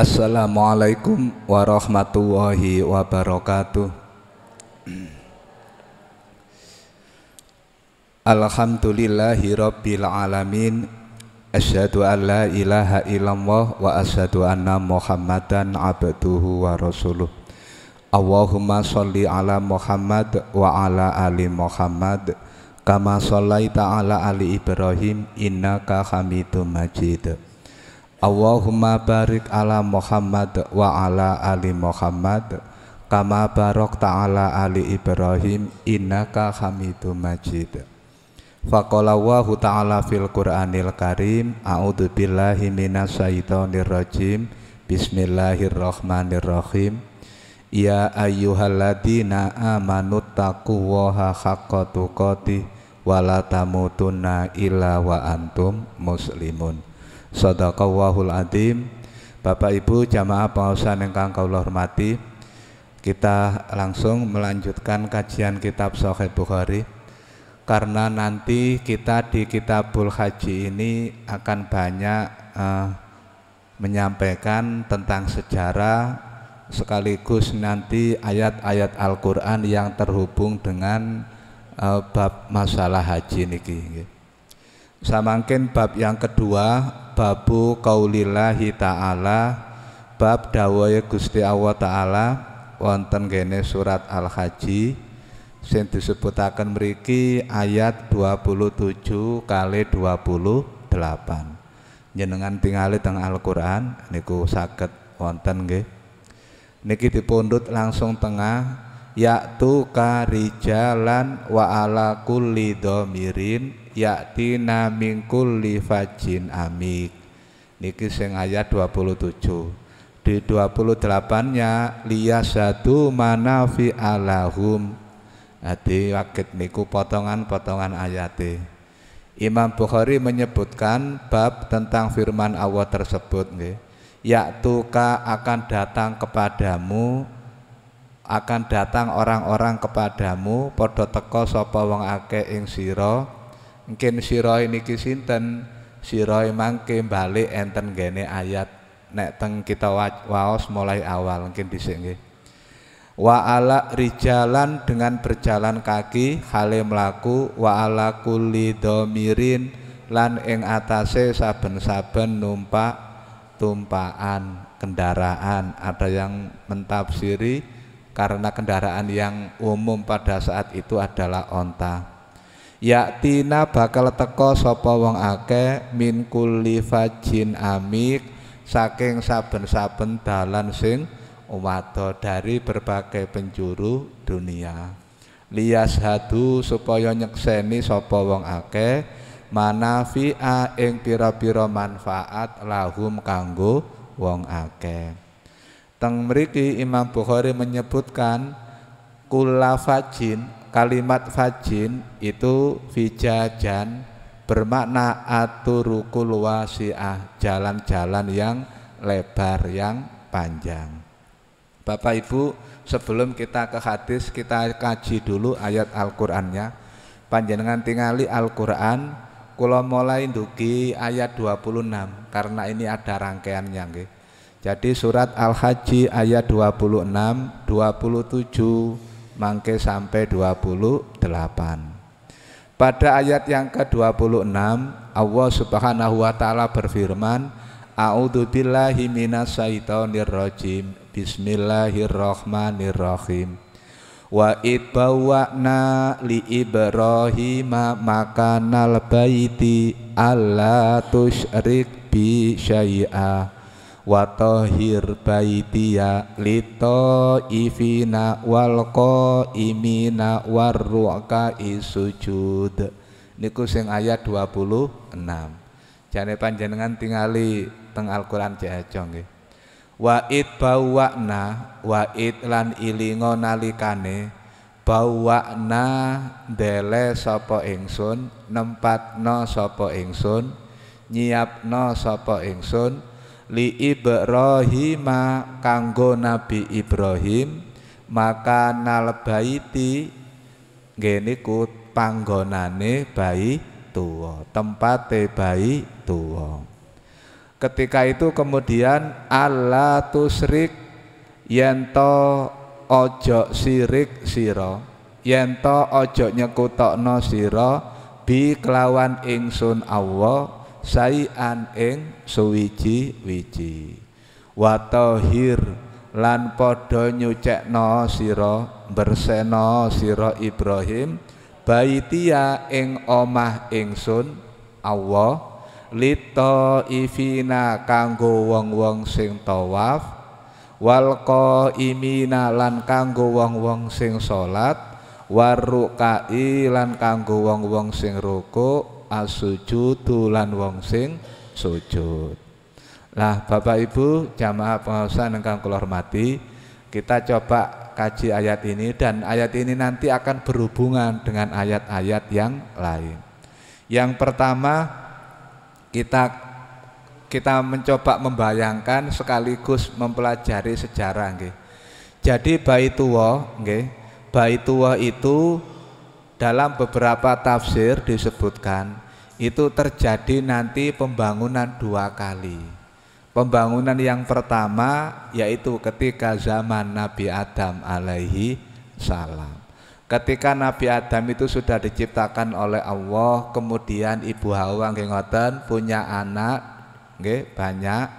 Assalamualaikum warahmatullahi wabarakatuh. Alhamdulillahi rabbil alamin. Asyhadu an la ilaha illallah wa asyhadu anna Muhammadan abduhu wa rasuluh. Allahumma salli ala Muhammad wa ala ali Muhammad kama shallaita ala ali Ibrahim innaka hamidu Majid. Allahumma barik ala Muhammad wa ala ali Muhammad kama barok ta'ala ali Ibrahim innaka hamidu majid Faqala Allahu ta'ala fil Qur'anil Karim a'udhu billahi minasyaitonir rajim Bismillahirrahmanirrahim Ya ayyuhalladina amanu taquwaha haqqa tuqatih wala tamutunna illa wa antum muslimun Sadaqallahul adzim. Bapak Ibu jamaah pengawasan yang kau hormati, kita langsung melanjutkan kajian kitab Sahih Bukhari karena nanti kita di Kitabul Haji ini akan banyak uh, menyampaikan tentang sejarah sekaligus nanti ayat-ayat Al-Qur'an yang terhubung dengan uh, bab masalah haji gitu. Samangkin bab yang kedua babu kaulillahi ta'ala bab dawai Gusti Allah taala wonten gene surat Al-Haji sing disebutakan meriki ayat 27 kali 28. Jenengan tingali teng Al-Qur'an niku sakit wonten ge Niki dipundut langsung tengah yaktu karijalan wa ala kulli domirin ya'tina min kulli fajin amik. Niki sing ayat 27. Di 28-nya liya satu manafi alahum. Jadi wakit niku potongan-potongan ayat Imam Bukhari menyebutkan bab tentang firman Allah tersebut nggih. Yaktuka akan datang kepadamu akan datang orang-orang kepadamu podo teko sapa wong ing sira Mungkin sirai niki sinten sirai mangke balik enten gene ayat nek teng kita waos mulai awal mungkin di sini. Wa ala rijalan dengan berjalan kaki hale melaku wa ala kulli domirin lan ing atase saben-saben numpak tumpaan kendaraan ada yang mentafsiri karena kendaraan yang umum pada saat itu adalah onta yaktina bakal teko sapa wong akeh min kulli fajin amik saking saben-saben dalan sing umato dari berbagai penjuru dunia lias hadu supaya nyekseni sapa wong akeh manafi'a ing pira-pira manfaat lahum kanggo wong akeh teng mriki Imam Bukhari menyebutkan kulafajin kalimat fajin itu fijajan bermakna aturukul wasiah jalan-jalan yang lebar yang panjang. Bapak Ibu, sebelum kita ke hadis kita kaji dulu ayat Al-Qur'annya. Panjenengan tingali Al-Qur'an kula mulai dugi ayat 26 karena ini ada rangkaiannya nggih. Jadi surat Al-Haji ayat 26, 27, mangke sampai 28 pada ayat yang ke-26 Allah Subhanahu wa taala berfirman A'udzu billahi minasyaitonir rajim Bismillahirrahmanirrahim Wa idbawa'na li Ibrahima makanal baiti alla tusyrik bi syai'a wa tahhir baitiya ifina wal qaimina warruka isujud niku sing ayat 26 jane panjenengan tingali teng Al-Qur'an jahajo nggih wa id bawakna wa id lan ilingo nalikane bawakna dele sapa ingsun nempatno sapa ingsun nyiapno sapa ingsun li Ibrahim kanggo Nabi Ibrahim maka nal baiti geniku panggonane bayi tua tempat bayi tua ketika itu kemudian Allah tusrik yento ojo sirik siro yento ojo nyekutokno siro bi kelawan ingsun Allah Sayan eng suwiji-wiji watohir lan padha nyucekno sira berseno sira Ibrahim baitia eng omah ingsun Allah lito ifina kanggo wong-wong sing tawaf wal imina lan kanggo wong-wong sing salat warukai lan kanggo wong-wong sing rukuk asujudu lan wong sing sujud. Lah Bapak Ibu jamaah pengawasan yang kami hormati, kita coba kaji ayat ini dan ayat ini nanti akan berhubungan dengan ayat-ayat yang lain. Yang pertama kita kita mencoba membayangkan sekaligus mempelajari sejarah nggih. Jadi Baitullah nggih, Baitullah itu dalam beberapa tafsir disebutkan itu terjadi nanti pembangunan dua kali. Pembangunan yang pertama yaitu ketika zaman Nabi Adam alaihi salam. Ketika Nabi Adam itu sudah diciptakan oleh Allah, kemudian Ibu Hawa ngoten punya anak nggih banyak.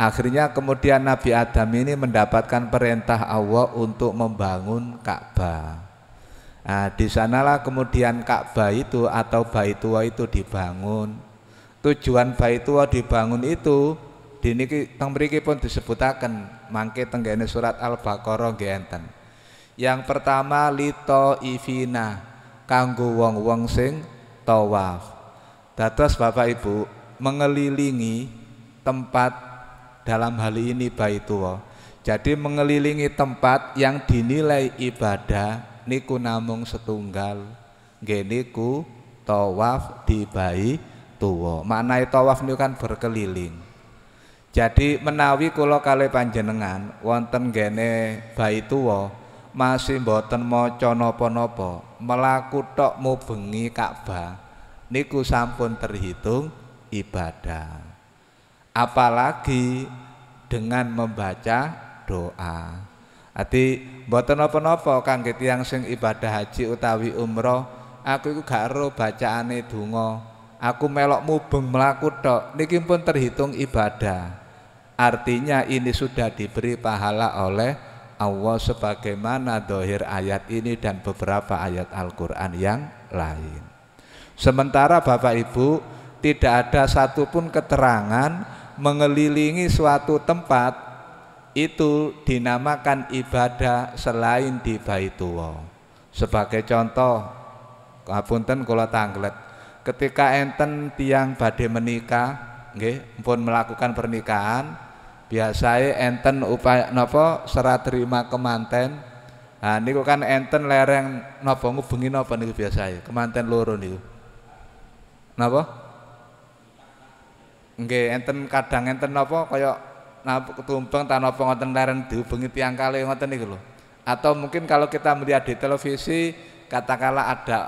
Akhirnya kemudian Nabi Adam ini mendapatkan perintah Allah untuk membangun Ka'bah. Nah, di sanalah kemudian Ka'bah itu atau Baitullah itu dibangun. Tujuan Baitullah dibangun itu niki teng mriki pun disebutaken mangke tenggene surat Al-Baqarah nggih enten. Yang pertama lito ifina kanggo wong-wong sing tawaf. Dados Bapak Ibu mengelilingi tempat dalam hal ini Baitullah. Jadi mengelilingi tempat yang dinilai ibadah niku namung setunggal nggih niku tawaf di bayi tuwa Maknai tawaf niku kan berkeliling jadi menawi kula kali panjenengan wonten gene bayi tuwa masih mboten maca napa-napa melaku tok mubengi Ka'bah niku sampun terhitung ibadah apalagi dengan membaca doa. Arti mboten napa-napa kangge tiyang sing ibadah haji utawi umroh aku iku gak ero bacaane donga aku melok mubeng mlaku tok niki pun terhitung ibadah artinya ini sudah diberi pahala oleh Allah sebagaimana dohir ayat ini dan beberapa ayat Al-Quran yang lain sementara Bapak Ibu tidak ada satupun keterangan mengelilingi suatu tempat itu dinamakan ibadah selain di Baitullah. Sebagai contoh, ngapunten ah, kula tanglet. Ketika enten tiang badhe menikah, nggih, pun melakukan pernikahan, biasanya enten upaya napa serah terima kemanten. Nah niku kan enten lereng napa ngubengi napa niku biasanya kemanten loro niku. Napa? Nggih, enten kadang enten napa kaya Nah, ketumpeng tanah napa leren dihubungi tiang kali ngoten nih loh. Atau mungkin kalau kita melihat di televisi katakanlah ada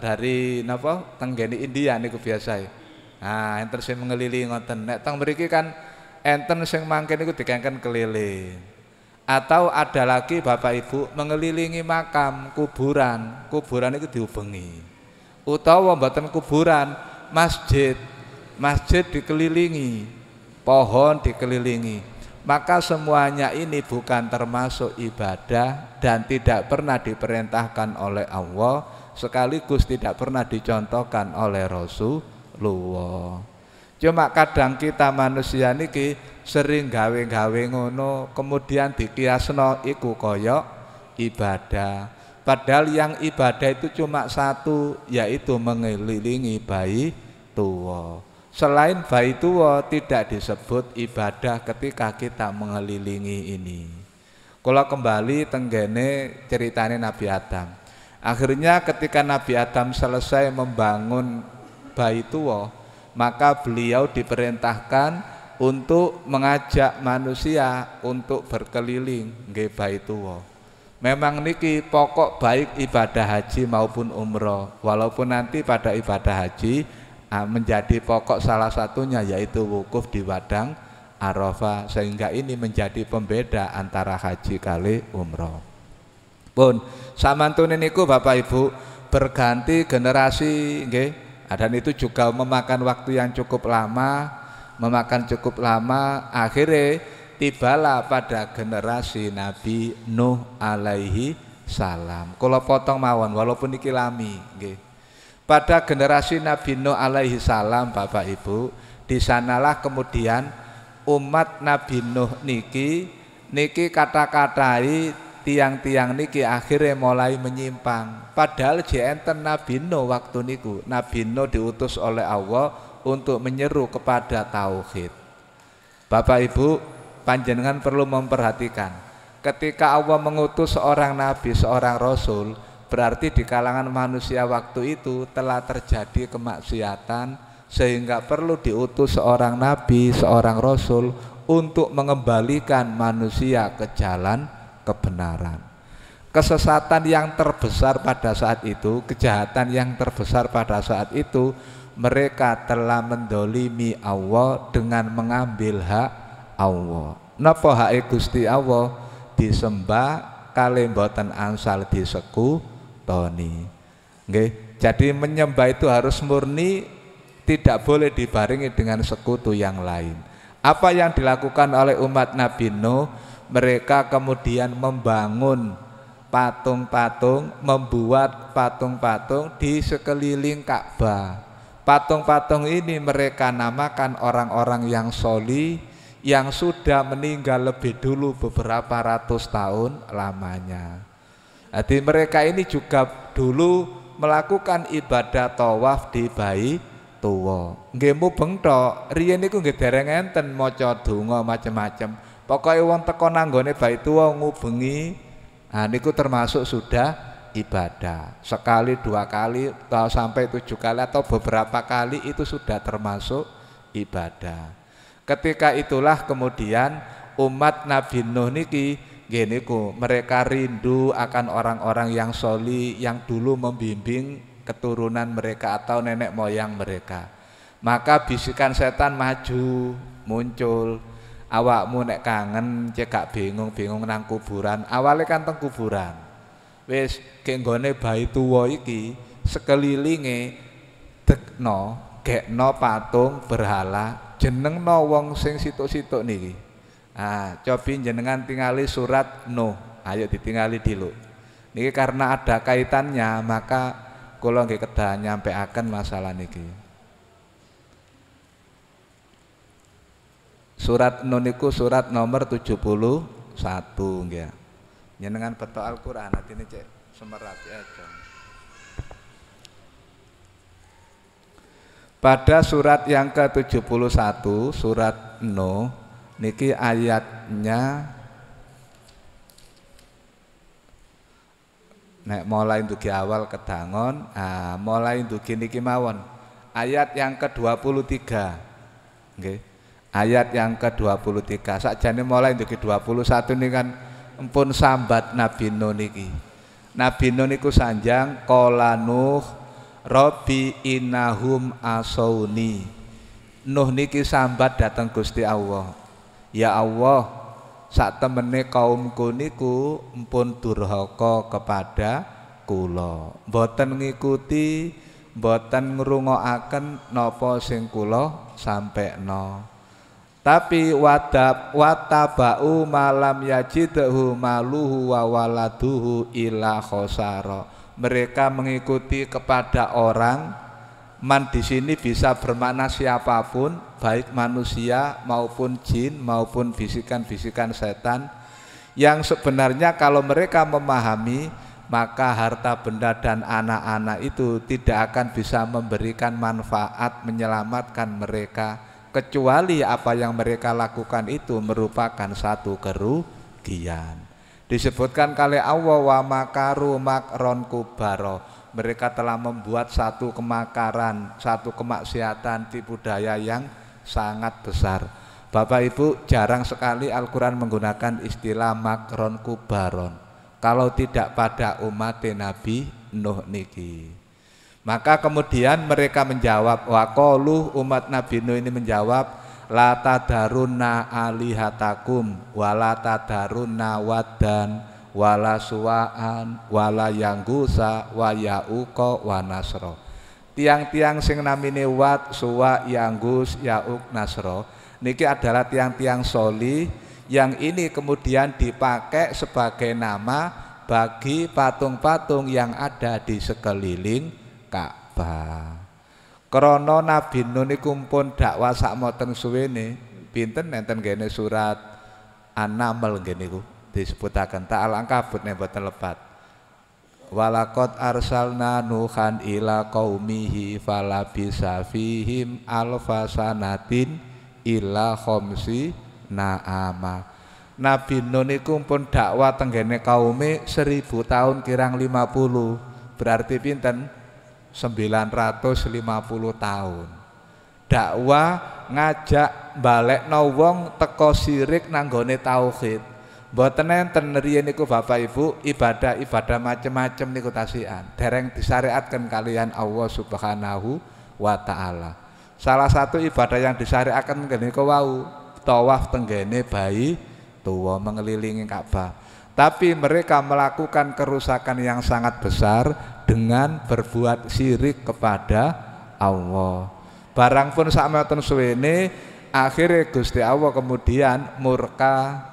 dari napa tenggeni India nih biasa. Ya. Nah, enten sing mengelilingi ngoten. Nek tang mriki kan enten sing mangke niku dikengken keliling. atau ada lagi Bapak Ibu mengelilingi makam kuburan kuburan itu dihubungi utawa mboten kuburan masjid masjid dikelilingi pohon dikelilingi. Maka semuanya ini bukan termasuk ibadah dan tidak pernah diperintahkan oleh Allah sekaligus tidak pernah dicontohkan oleh Rasulullah. Cuma kadang kita manusia niki sering gawe-gawe ngono kemudian dikiasno iku koyok ibadah. Padahal yang ibadah itu cuma satu yaitu mengelilingi bayi tua. Selain baituwa tidak disebut ibadah ketika kita mengelilingi ini. Kalau kembali tenggene ceritanya Nabi Adam. Akhirnya ketika Nabi Adam selesai membangun baituwa, maka beliau diperintahkan untuk mengajak manusia untuk berkeliling ke baituwa. Memang niki pokok baik ibadah haji maupun umroh Walaupun nanti pada ibadah haji menjadi pokok salah satunya yaitu wukuf di wadang Arafah sehingga ini menjadi pembeda antara haji kali umroh pun samantun niku Bapak Ibu berganti generasi nggih dan itu juga memakan waktu yang cukup lama memakan cukup lama akhirnya tibalah pada generasi Nabi Nuh alaihi salam kalau potong mawon walaupun ikilami lami pada generasi Nabi Nuh alaihi salam Bapak Ibu, di sanalah kemudian umat Nabi Nuh niki niki kata-katai tiang-tiang niki akhirnya mulai menyimpang. Padahal jenten Nabi Nuh waktu niku, Nabi Nuh diutus oleh Allah untuk menyeru kepada tauhid. Bapak Ibu, panjenengan perlu memperhatikan ketika Allah mengutus seorang nabi, seorang rasul, Berarti di kalangan manusia waktu itu telah terjadi kemaksiatan sehingga perlu diutus seorang nabi, seorang rasul untuk mengembalikan manusia ke jalan kebenaran. Kesesatan yang terbesar pada saat itu, kejahatan yang terbesar pada saat itu, mereka telah mendolimi Allah dengan mengambil hak Allah. Napa hak Gusti Allah disembah kali ansal diseku ditoni. Okay. jadi menyembah itu harus murni, tidak boleh dibaringi dengan sekutu yang lain. Apa yang dilakukan oleh umat Nabi Nuh, mereka kemudian membangun patung-patung, membuat patung-patung di sekeliling Ka'bah. Patung-patung ini mereka namakan orang-orang yang soli yang sudah meninggal lebih dulu beberapa ratus tahun lamanya. Jadi mereka ini juga dulu melakukan ibadah tawaf di bayi tua. Nggih mubeng tok, riyen niku nggih dereng enten maca donga macem-macem. Pokoke wong teko nanggone bayi tua ngubengi, nah niku termasuk sudah ibadah. Sekali, dua kali, atau sampai tujuh kali atau beberapa kali itu sudah termasuk ibadah. Ketika itulah kemudian umat Nabi Nuh niki gini ku, mereka rindu akan orang-orang yang soli yang dulu membimbing keturunan mereka atau nenek moyang mereka. Maka bisikan setan maju, muncul, awakmu nek kangen cekak bingung-bingung nang kuburan, awalnya kan teng kuburan. Wes kenggone bayi tua iki sekelilinge tekno, gekno patung berhala, jeneng no wong sing situ situ nih. Ah, coba jenengan tingali surat Nuh. Ayo ditingali dulu. Niki karena ada kaitannya, maka kula nggih kedah nyampaikan masalah niki. Surat Nuh niku surat nomor 71 nggih. Jenengan petok Al-Qur'an ini cek semerat ya cek. Pada surat yang ke-71, surat Nuh niki ayatnya nek mulai di awal kedangon ah mulai untuk niki mawon ayat yang ke-23 tiga, ayat yang ke-23 jani mulai untuk dugi 21 ini kan empun sambat Nabi Nuh Nabi Nuh niku sanjang Kolanuh Nuh inahum innahum Nuh niki sambat datang Gusti Allah Ya Allah, saat temene kaumku niku empun durhaka kepada kula. Mboten ngikuti, mboten ngrungokaken napa sing kula sampekno. Tapi wadab watabau malam yajidhu maluhu wa waladuhu ila khosara. Mereka mengikuti kepada orang Man di sini bisa bermakna siapapun, baik manusia maupun jin maupun bisikan-bisikan setan yang sebenarnya kalau mereka memahami maka harta benda dan anak-anak itu tidak akan bisa memberikan manfaat menyelamatkan mereka kecuali apa yang mereka lakukan itu merupakan satu kerugian disebutkan kali Allah wa makaru makron kubaro mereka telah membuat satu kemakaran, satu kemaksiatan tipu daya yang sangat besar. Bapak Ibu jarang sekali Al-Quran menggunakan istilah makron kubaron. Kalau tidak pada umat Nabi Nuh niki. Maka kemudian mereka menjawab, wakolu umat Nabi Nuh ini menjawab, la daruna alihatakum wa la tadarunna wadan wala suwaan wala yanggusa waya uko wa tiang-tiang sing namine wat suwa yanggus yauk nasro. niki adalah tiang-tiang soli yang ini kemudian dipakai sebagai nama bagi patung-patung yang ada di sekeliling Ka'bah. Krono Nabi Nun iku pun dakwah sakmoten suwene, pinten nenten kene surat An-Naml ku disebutakan ta'al angkabut nih buat lepat walakot arsalna nuhan ila qaumihi falabisa fihim alfasanatin ila khomsi naama Nabi Nuh niku pun dakwah tenggene kaume seribu tahun kirang 50 berarti pinten 950 tahun dakwah ngajak balik wong teko sirik nanggone tauhid Mboten enten riyen niku Bapak Ibu ibadah-ibadah macam-macam niku tasian. Dereng disyariatkan kalian Allah Subhanahu wa taala. Salah satu ibadah yang disyariatkan ku wau tawaf tenggene bayi tua mengelilingi Ka'bah. Tapi mereka melakukan kerusakan yang sangat besar dengan berbuat syirik kepada Allah. Barang pun sakmoten suwene akhirnya Gusti Allah kemudian murka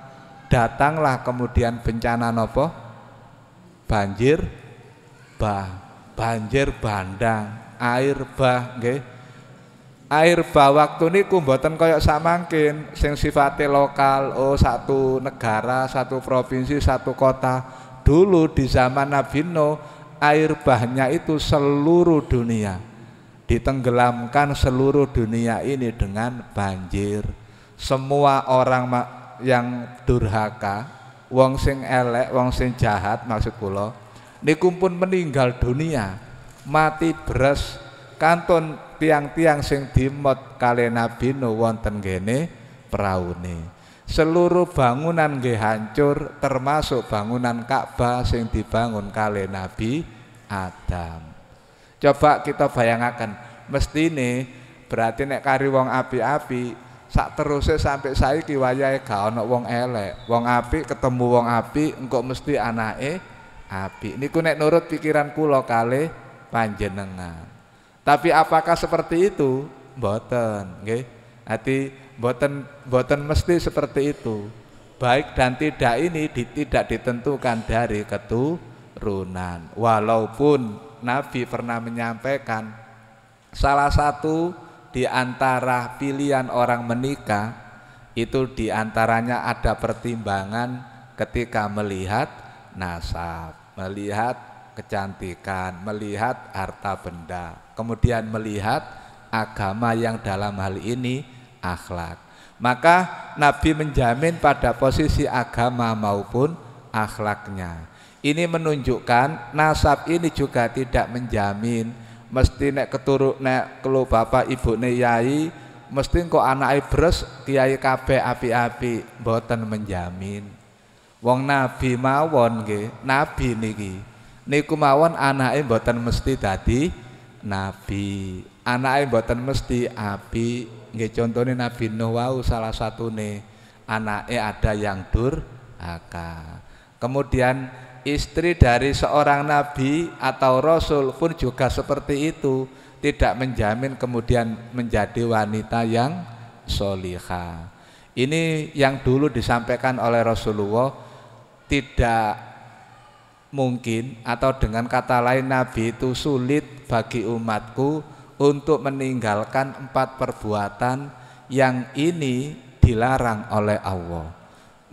datanglah kemudian bencana nopo banjir bah banjir bandang air bah nggih air bah waktu niku mboten koyok samangkin sing sifatnya lokal oh satu negara satu provinsi satu kota dulu di zaman Nabi no, air bahnya itu seluruh dunia ditenggelamkan seluruh dunia ini dengan banjir semua orang yang durhaka, wong sing elek, wong sing jahat maksud kula niku pun meninggal dunia, mati beres kanton tiang-tiang sing dimot kali Nabi nu wonten gene praune. Seluruh bangunan ge hancur termasuk bangunan Ka'bah sing dibangun kali Nabi Adam. Coba kita mesti mestine berarti nek kari wong api-api sak terusnya sampai saya kiwaya gak ono wong elek wong api ketemu wong api engkau mesti e api ini ku nek nurut pikiran ku lokale panjenengan tapi apakah seperti itu boten nggih hati boten boten mesti seperti itu baik dan tidak ini di, tidak ditentukan dari keturunan walaupun Nabi pernah menyampaikan salah satu di antara pilihan orang menikah itu diantaranya ada pertimbangan ketika melihat nasab, melihat kecantikan, melihat harta benda, kemudian melihat agama yang dalam hal ini akhlak. Maka Nabi menjamin pada posisi agama maupun akhlaknya. Ini menunjukkan nasab ini juga tidak menjamin mesti nek keturuk nek kelu bapak ibu ibune yai mesti kok anak ibres kiai kabeh api-api boten menjamin wong nabi mawon ge nabi niki niku mawon anake mboten mesti tadi nabi anake mboten mesti api nggih contone nabi Nuh wau salah nih anake ada yang durhaka kemudian istri dari seorang nabi atau rasul pun juga seperti itu tidak menjamin kemudian menjadi wanita yang solihah ini yang dulu disampaikan oleh Rasulullah tidak mungkin atau dengan kata lain Nabi itu sulit bagi umatku untuk meninggalkan empat perbuatan yang ini dilarang oleh Allah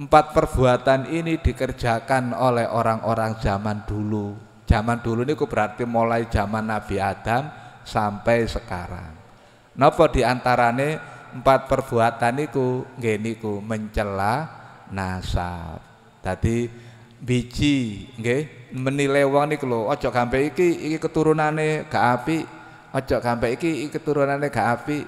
empat perbuatan ini dikerjakan oleh orang-orang zaman dulu. Zaman dulu ini berarti mulai zaman Nabi Adam sampai sekarang. Nopo diantarane empat perbuatan itu geniku mencela nasab. Tadi biji nge, menilai wong niku lo, ojo sampai iki iki keturunane ke api, ojo sampai iki iki keturunane gak api.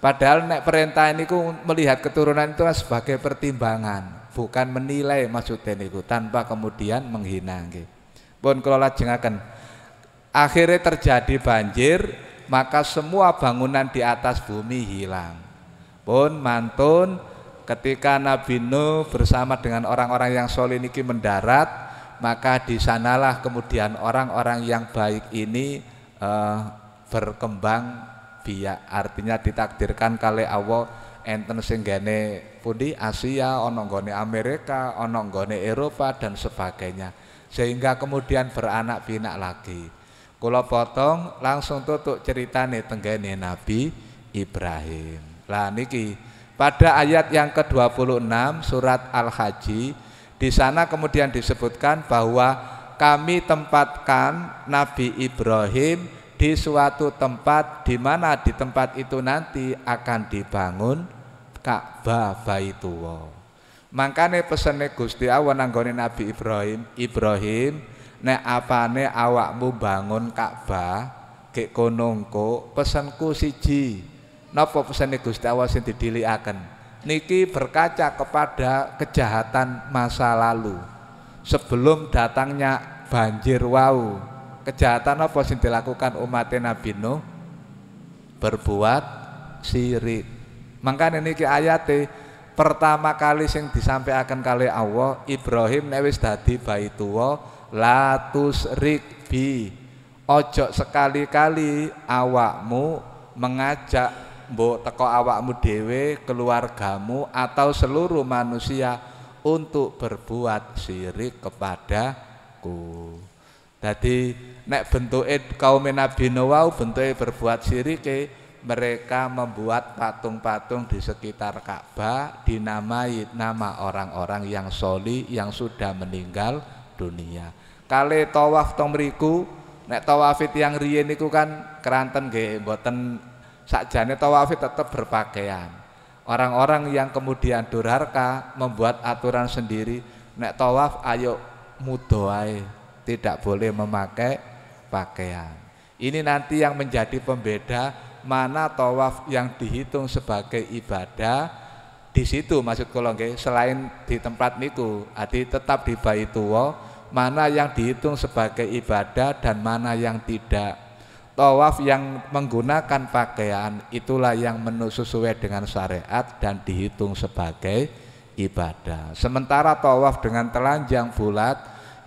padahal nek perintah ini ku melihat keturunan itu kan sebagai pertimbangan bukan menilai maksudnya niku tanpa kemudian menghina nggih. Pun kula lajengaken. Akhirnya terjadi banjir, maka semua bangunan di atas bumi hilang. Pun mantun ketika Nabi Nuh bersama dengan orang-orang yang soleh niki mendarat, maka di sanalah kemudian orang-orang yang baik ini uh, berkembang biak. Artinya ditakdirkan kali Allah enten singgane pundi Asia, ana Amerika, ana Eropa dan sebagainya. Sehingga kemudian beranak pinak lagi. kalau potong langsung tutup ceritane tenggane Nabi Ibrahim. Lah niki pada ayat yang ke-26 surat Al-Haji di sana kemudian disebutkan bahwa kami tempatkan Nabi Ibrahim di suatu tempat di mana di tempat itu nanti akan dibangun Ka'bah Baitullah. Makanya pesannya Gusti Allah nanggone Nabi Ibrahim, Ibrahim nek apane awakmu bangun Ka'bah kek konongko pesanku siji. Napa pesannya Gusti Allah sing didilikaken? Niki berkaca kepada kejahatan masa lalu sebelum datangnya banjir wau kejahatan apa yang dilakukan umat Nabi Nuh berbuat sirik maka makanya ke ayat pertama kali sing disampaikan kali Allah Ibrahim Nabi wis dadi tua latus bi ojo sekali-kali awakmu mengajak mbok teko awakmu dewe keluargamu atau seluruh manusia untuk berbuat syirik kepadaku. Jadi Nek bentuke kaum Nabi Noah wau bentuke berbuat syirik, mereka membuat patung-patung di sekitar Ka'bah dinamai nama orang-orang yang soli yang sudah meninggal dunia. kali tawaf tomriku nek tawafit yang riyen niku kan keranten nggih mboten sakjane tawafit tetap berpakaian. Orang-orang yang kemudian durharka membuat aturan sendiri, nek tawaf ayo mudoai tidak boleh memakai pakaian. Ini nanti yang menjadi pembeda mana tawaf yang dihitung sebagai ibadah di situ maksud kula selain di tempat niku adi tetap di Baitullah mana yang dihitung sebagai ibadah dan mana yang tidak tawaf yang menggunakan pakaian itulah yang menurut sesuai dengan syariat dan dihitung sebagai ibadah. Sementara tawaf dengan telanjang bulat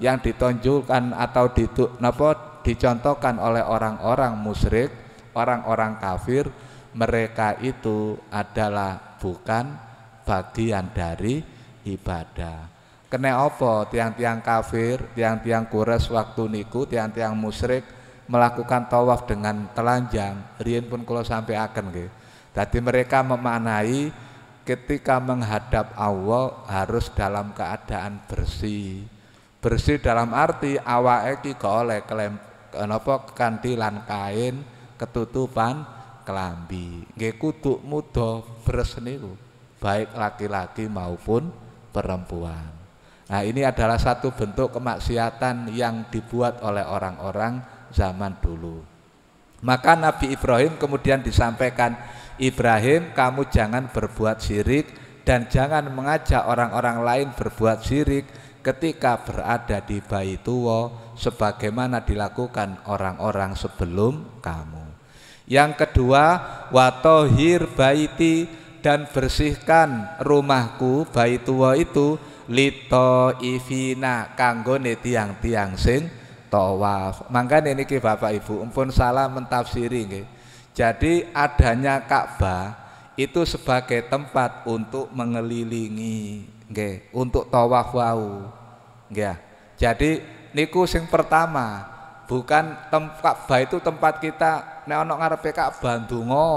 yang ditonjolkan atau ditu, dicontohkan oleh orang-orang musyrik, orang-orang kafir, mereka itu adalah bukan bagian dari ibadah. Kena apa tiang-tiang kafir, tiang-tiang kures waktu niku, tiang-tiang musyrik melakukan tawaf dengan telanjang. Rien pun kalau sampai akan gitu. Jadi mereka memanai ketika menghadap Allah harus dalam keadaan bersih. Bersih dalam arti awake iki oleh Eh, napa kanthi lan kain ketutupan kelambi. Nggih kudu mudha beres niku, baik laki-laki maupun perempuan. Nah, ini adalah satu bentuk kemaksiatan yang dibuat oleh orang-orang zaman dulu. Maka Nabi Ibrahim kemudian disampaikan, "Ibrahim, kamu jangan berbuat syirik dan jangan mengajak orang-orang lain berbuat syirik ketika berada di Baitullah sebagaimana dilakukan orang-orang sebelum kamu. Yang kedua, watohir baiti dan bersihkan rumahku baitua itu lito ivina kanggone tiang-tiang sing tawaf. ini ke Bapak Ibu, umpun salah mentafsiri nggih. Jadi adanya Ka'bah itu sebagai tempat untuk mengelilingi nge, untuk tawaf wau. Nge. Jadi niku sing pertama bukan tempat Ka'bah itu tempat kita nek ana ngarepe Ka'bah ndonga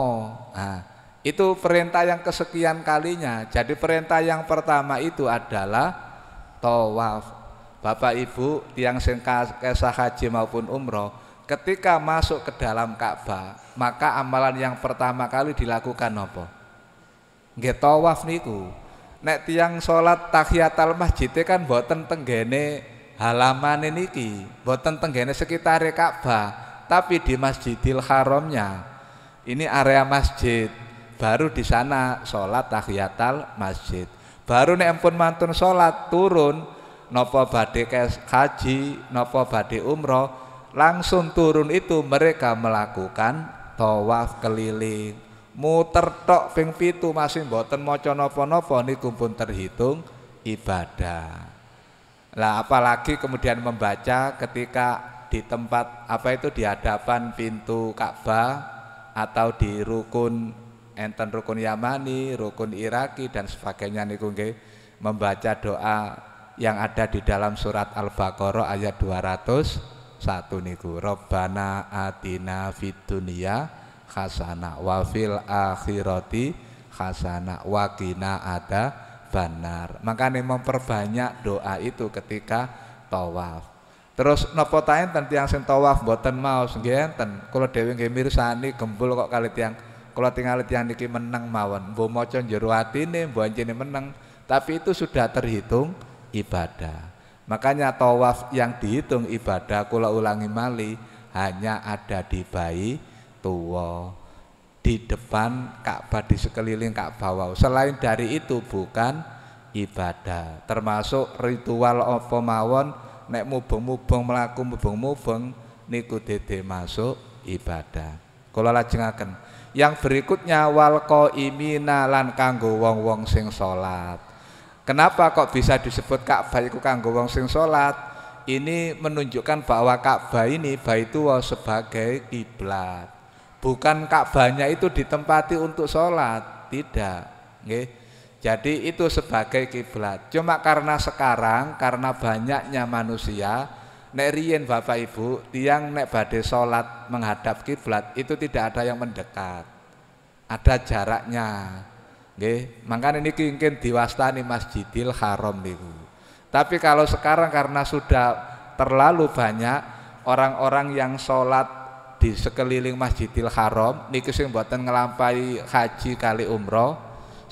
nah, itu perintah yang kesekian kalinya jadi perintah yang pertama itu adalah tawaf Bapak Ibu tiang sing kesah haji maupun umroh ketika masuk ke dalam Ka'bah maka amalan yang pertama kali dilakukan apa nggih tawaf niku nek tiang sholat tahiyatul masjid e kan mboten tenggene halaman ini ki, boten tenggene sekitar Ka'bah, tapi di Masjidil Haramnya. Ini area masjid. Baru di sana sholat tahiyatal masjid. Baru nek pun mantun sholat turun nopo badhe haji, nopo badhe umroh, langsung turun itu mereka melakukan tawaf keliling. Muter tok ping pitu masih boten maca napa-napa niku pun terhitung ibadah. Lah apalagi kemudian membaca ketika di tempat apa itu di hadapan pintu Ka'bah atau di rukun enten rukun Yamani, rukun Iraki dan sebagainya niku nggih membaca doa yang ada di dalam surat Al-Baqarah ayat 201 niku Rabbana atina fid dunya hasanah wa fil akhirati hasanah wa qina ada banar. Makanya memperbanyak doa itu ketika tawaf. Terus nopo taen tentang tiang sing tawaf buatan mau nggih Kalau dewi dhewe mirsani gembul kok kali tiang Kalau tinggal tiang niki menang mawon. Bu maca jero nih, bu anjini menang. tapi itu sudah terhitung ibadah. Makanya tawaf yang dihitung ibadah kula ulangi mali hanya ada di bayi tua di depan Ka'bah di sekeliling Ka'bah wow. selain dari itu bukan ibadah termasuk ritual apa mawon nek mubeng-mubeng melaku mubeng-mubeng niku dede masuk ibadah kula lajengaken yang berikutnya wal qaimina lan kanggo wong-wong sing salat kenapa kok bisa disebut Ka'bah iku kanggo wong sing salat ini menunjukkan bahwa Ka'bah ini Baitullah sebagai kiblat Bukan Ka'bahnya itu ditempati untuk sholat, tidak. Jadi itu sebagai kiblat. Cuma karena sekarang karena banyaknya manusia, nek riyen Bapak Ibu, tiang nek Bade sholat menghadap kiblat itu tidak ada yang mendekat. Ada jaraknya. Nggih, maka ini mungkin diwastani Masjidil Haram itu. Tapi kalau sekarang karena sudah terlalu banyak orang-orang yang sholat di sekeliling Masjidil Haram niki sing mboten nglampahi haji kali umroh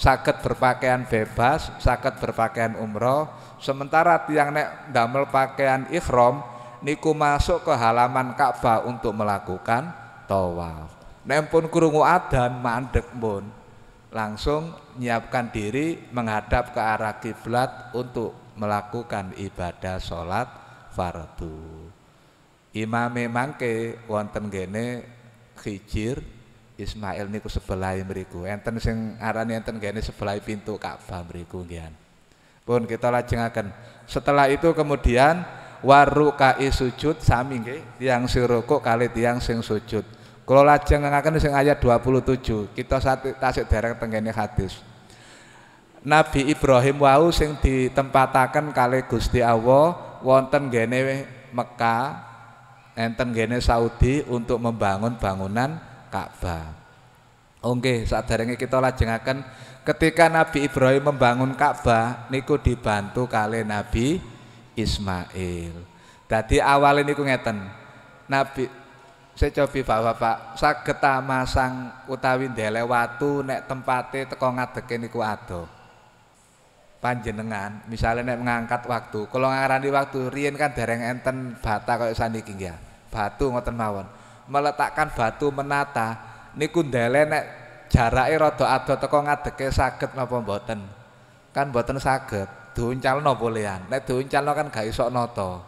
sakit berpakaian bebas sakit berpakaian umroh sementara tiang nek damel pakaian ikhram niku masuk ke halaman Ka'bah untuk melakukan tawaf nek pun kurungu adzan mandek pun langsung menyiapkan diri menghadap ke arah kiblat untuk melakukan ibadah sholat fardu imame mangke wonten gene Khijir Ismail niku sebelah mriku enten sing aran enten gene sebelah pintu Ka'bah mriku nggih pun kita lajengaken setelah itu kemudian waru kai sujud sami nggih tiang sing rukuk kali tiang sing sujud kula lajengaken sing ayat 27 kita sate tasik dereng tengene hadis Nabi Ibrahim wau sing ditempatakan kali Gusti Allah wonten gene Mekah enten gene Saudi untuk membangun bangunan Ka'bah. Oke, hari ini kita lajengakan ketika Nabi Ibrahim membangun Ka'bah niku dibantu kali Nabi Ismail. Tadi awalnya niku ngeten. Nabi saya coba bapak-bapak saged masang utawi ndelewatu nek tempate teko ngadeke niku ato panjenengan misalnya nek mengangkat waktu kalau ngarani waktu rien kan dereng enten bata kaya sandi nggih batu ngoten mawon meletakkan batu menata ini ndele nek jarake rada adoh teko ngadeke saged napa mboten kan mboten saged diuncalno bolehan nek diuncalno kan gak iso noto,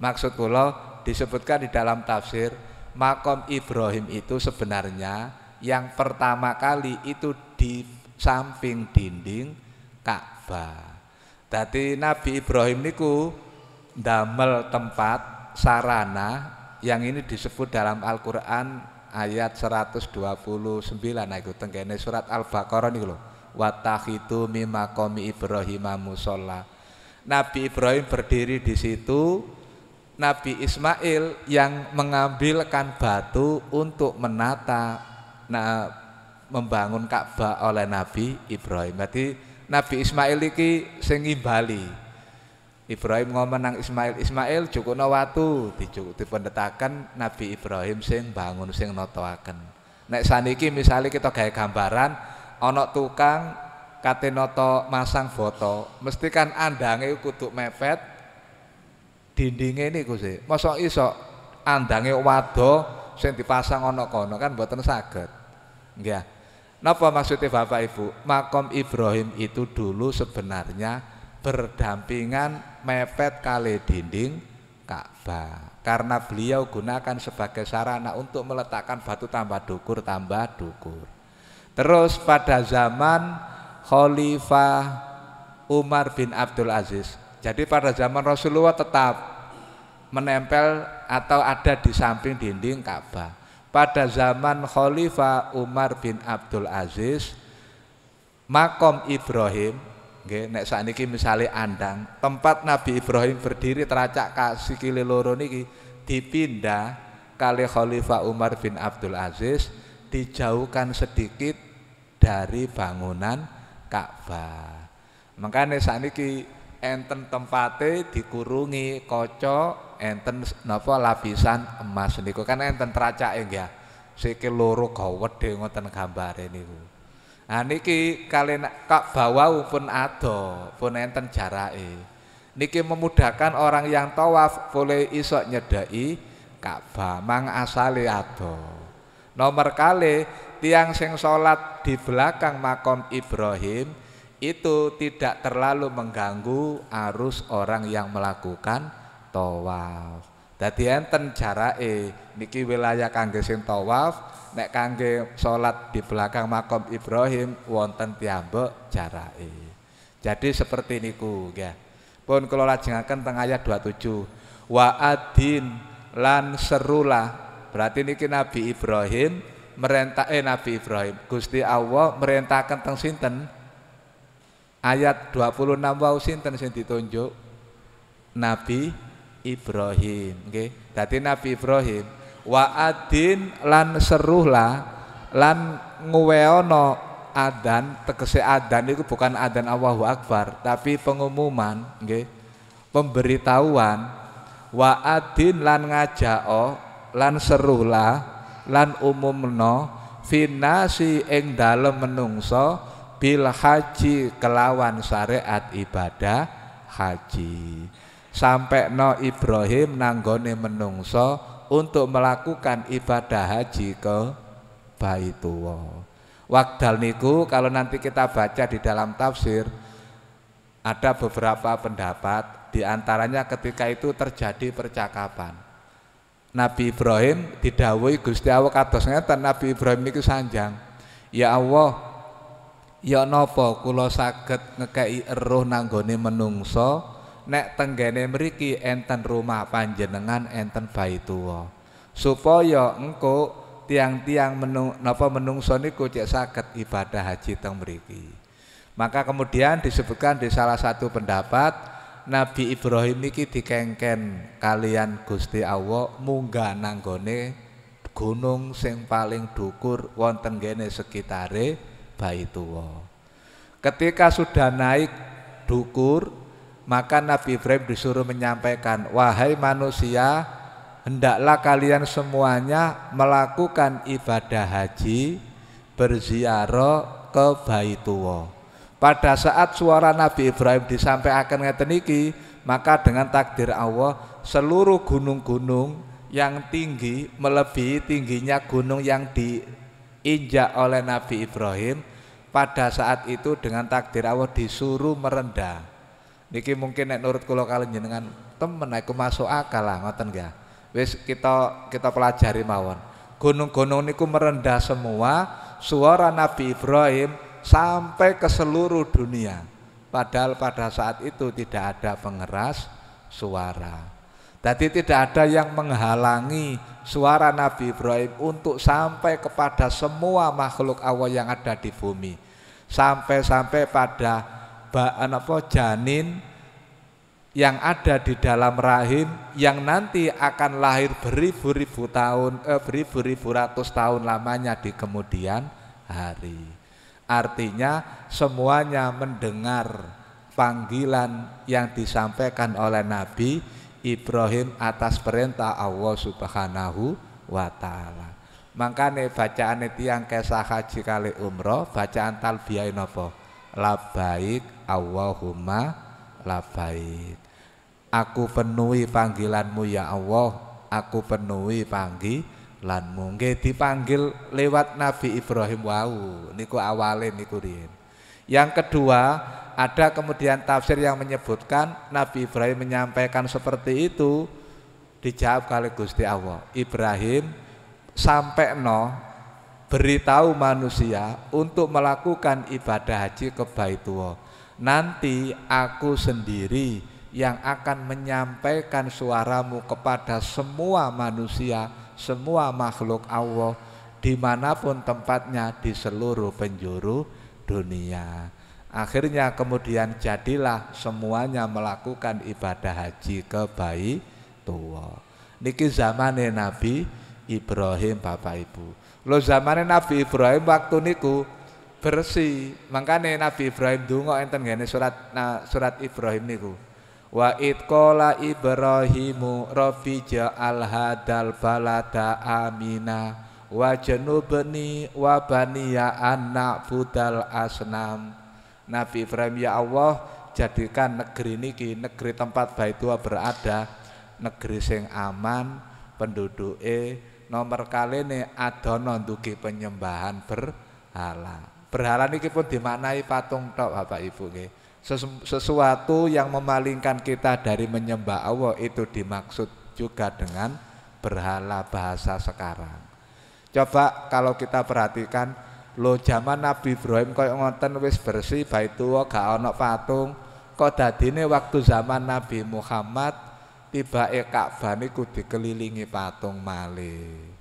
maksud kula disebutkan di dalam tafsir makom Ibrahim itu sebenarnya yang pertama kali itu di samping dinding Ka'bah Ka'bah. Dadi Nabi Ibrahim niku ndamel tempat sarana yang ini disebut dalam Al-Qur'an ayat 129 Nah itu tenggene surat Al-Baqarah niku lho. Watakhitu mimakomi Ibrahim musola. Nabi Ibrahim berdiri di situ Nabi Ismail yang mengambilkan batu untuk menata nah, membangun Ka'bah oleh Nabi Ibrahim. Berarti Nabi Ismail iki sing ngimbali. Ibrahim ngomong nang Ismail, Ismail cukup watu dicukuk dipendetakan Nabi Ibrahim sing bangun sing notoaken. Nek saniki misalnya kita kayak gambaran onok tukang kate noto masang foto, mesti kan andange kudu mepet dindinge ini sih. Mosok iso andange wado sing dipasang ana kono kan mboten sakit, Nggih. Napa maksudnya Bapak Ibu? Makom Ibrahim itu dulu sebenarnya berdampingan mepet kali dinding Ka'bah karena beliau gunakan sebagai sarana untuk meletakkan batu tambah dukur tambah dukur. Terus pada zaman Khalifah Umar bin Abdul Aziz. Jadi pada zaman Rasulullah tetap menempel atau ada di samping dinding Ka'bah pada zaman Khalifah Umar bin Abdul Aziz makom Ibrahim nggih nek sakniki misale andang tempat Nabi Ibrahim berdiri teracak kasih kile loro niki dipindah kali Khalifah Umar bin Abdul Aziz dijauhkan sedikit dari bangunan Ka'bah. Makanya saat ini enten tempatnya dikurungi kocok enten napa lapisan emas niku kan enten ya nggih. Ah. Sikil loro gawedhe ngoten gambare niku. nah niki kalian kak bawa pun ado, pun enten jarake. Niki memudahkan orang yang tawaf boleh isok nyedai Ka'bah mang asale ado. Nomor kali tiang sing salat di belakang makom Ibrahim itu tidak terlalu mengganggu arus orang yang melakukan tawaf. Dadi enten jarake niki wilayah kangge sing tawaf, nek kangge salat di belakang makam Ibrahim wonten tiambek jarake. Jadi seperti niku ya. Pun kula lajengaken teng ayat 27. Wa adin lan serulah. Berarti niki Nabi Ibrahim Merentak eh Nabi Ibrahim. Gusti Allah merentakkan teng sinten? Ayat 26 wau sinten sing ditunjuk? Nabi Ibrahim oke? okay. Nabi Ibrahim wa adin lan lah, lan nguweono adan tegese adan itu bukan adan Allahu Akbar tapi pengumuman oke? okay. pemberitahuan wa adin lan ngajao lan lah, lan umumno finasi ing dalem menungso bil haji kelawan syariat ibadah haji sampai no Ibrahim nanggone menungso untuk melakukan ibadah haji ke Baitullah. Wakdal niku kalau nanti kita baca di dalam tafsir ada beberapa pendapat diantaranya ketika itu terjadi percakapan. Nabi Ibrahim didawai Gusti Allah kados dan Nabi Ibrahim niku sanjang. Ya Allah, ya Nopo kula saged ngekei eruh nanggone menungso nek tenggene meriki enten rumah panjenengan enten tua supaya engko tiang-tiang menung, napa menungso niku cek saged ibadah haji teng mriki maka kemudian disebutkan di salah satu pendapat Nabi Ibrahim iki dikengken kalian Gusti Allah munggah nanggone gunung sing paling dukur wonten gene sekitare tua Ketika sudah naik dukur maka Nabi Ibrahim disuruh menyampaikan, wahai manusia, hendaklah kalian semuanya melakukan ibadah haji, berziarah ke Baitullah. Pada saat suara Nabi Ibrahim disampaikan ngeten iki, maka dengan takdir Allah seluruh gunung-gunung yang tinggi melebihi tingginya gunung yang diinjak oleh Nabi Ibrahim pada saat itu dengan takdir Allah disuruh merendah niki mungkin nek nurut kula kalian jenengan temen aku masuk akal lah ngoten nggih wis kita kita pelajari mawon gunung-gunung niku merendah semua suara Nabi Ibrahim sampai ke seluruh dunia padahal pada saat itu tidak ada pengeras suara jadi tidak ada yang menghalangi suara Nabi Ibrahim untuk sampai kepada semua makhluk Allah yang ada di bumi sampai-sampai pada baan apa janin yang ada di dalam rahim yang nanti akan lahir beribu-ribu tahun eh, beribu-ribu ratus tahun lamanya di kemudian hari. Artinya semuanya mendengar panggilan yang disampaikan oleh Nabi Ibrahim atas perintah Allah Subhanahu wa taala. Makanya bacaan tiang kesah haji kali umroh, bacaan talbiyah napa? Labaik Allahumma labait. Aku penuhi panggilanmu ya Allah, aku penuhi panggilanmu. mungkin dipanggil lewat Nabi Ibrahim wau. Niku awalin niku rin. Yang kedua, ada kemudian tafsir yang menyebutkan Nabi Ibrahim menyampaikan seperti itu dijawab kali Gusti Allah. Ibrahim sampai no beritahu manusia untuk melakukan ibadah haji ke Baitullah Nanti aku sendiri yang akan menyampaikan suaramu kepada semua manusia, semua makhluk Allah dimanapun tempatnya di seluruh penjuru dunia. Akhirnya kemudian jadilah semuanya melakukan ibadah haji ke bayi tua. Niki zamane Nabi Ibrahim Bapak Ibu. Lo zamane Nabi Ibrahim waktu niku bersih. Makanya Nabi Ibrahim dungo enten gini surat nah, surat Ibrahim niku. Wa itkola Ibrahimu Robi al hadal balada amina wa jenubni wa baniya anak budal asnam. Nabi Ibrahim ya Allah jadikan negeri niki negeri tempat tua berada negeri sing aman penduduk e nomor kali ini adono penyembahan berhala Berhala niki pun dimaknai patung tok Bapak Ibu nggih. Sesuatu yang memalingkan kita dari menyembah Allah itu dimaksud juga dengan berhala bahasa sekarang. Coba kalau kita perhatikan lo zaman Nabi Ibrahim kok ngoten wis bersih Baitullah gak ana patung. Kok dadine waktu zaman Nabi Muhammad tiba Ka'bah niku dikelilingi patung malih.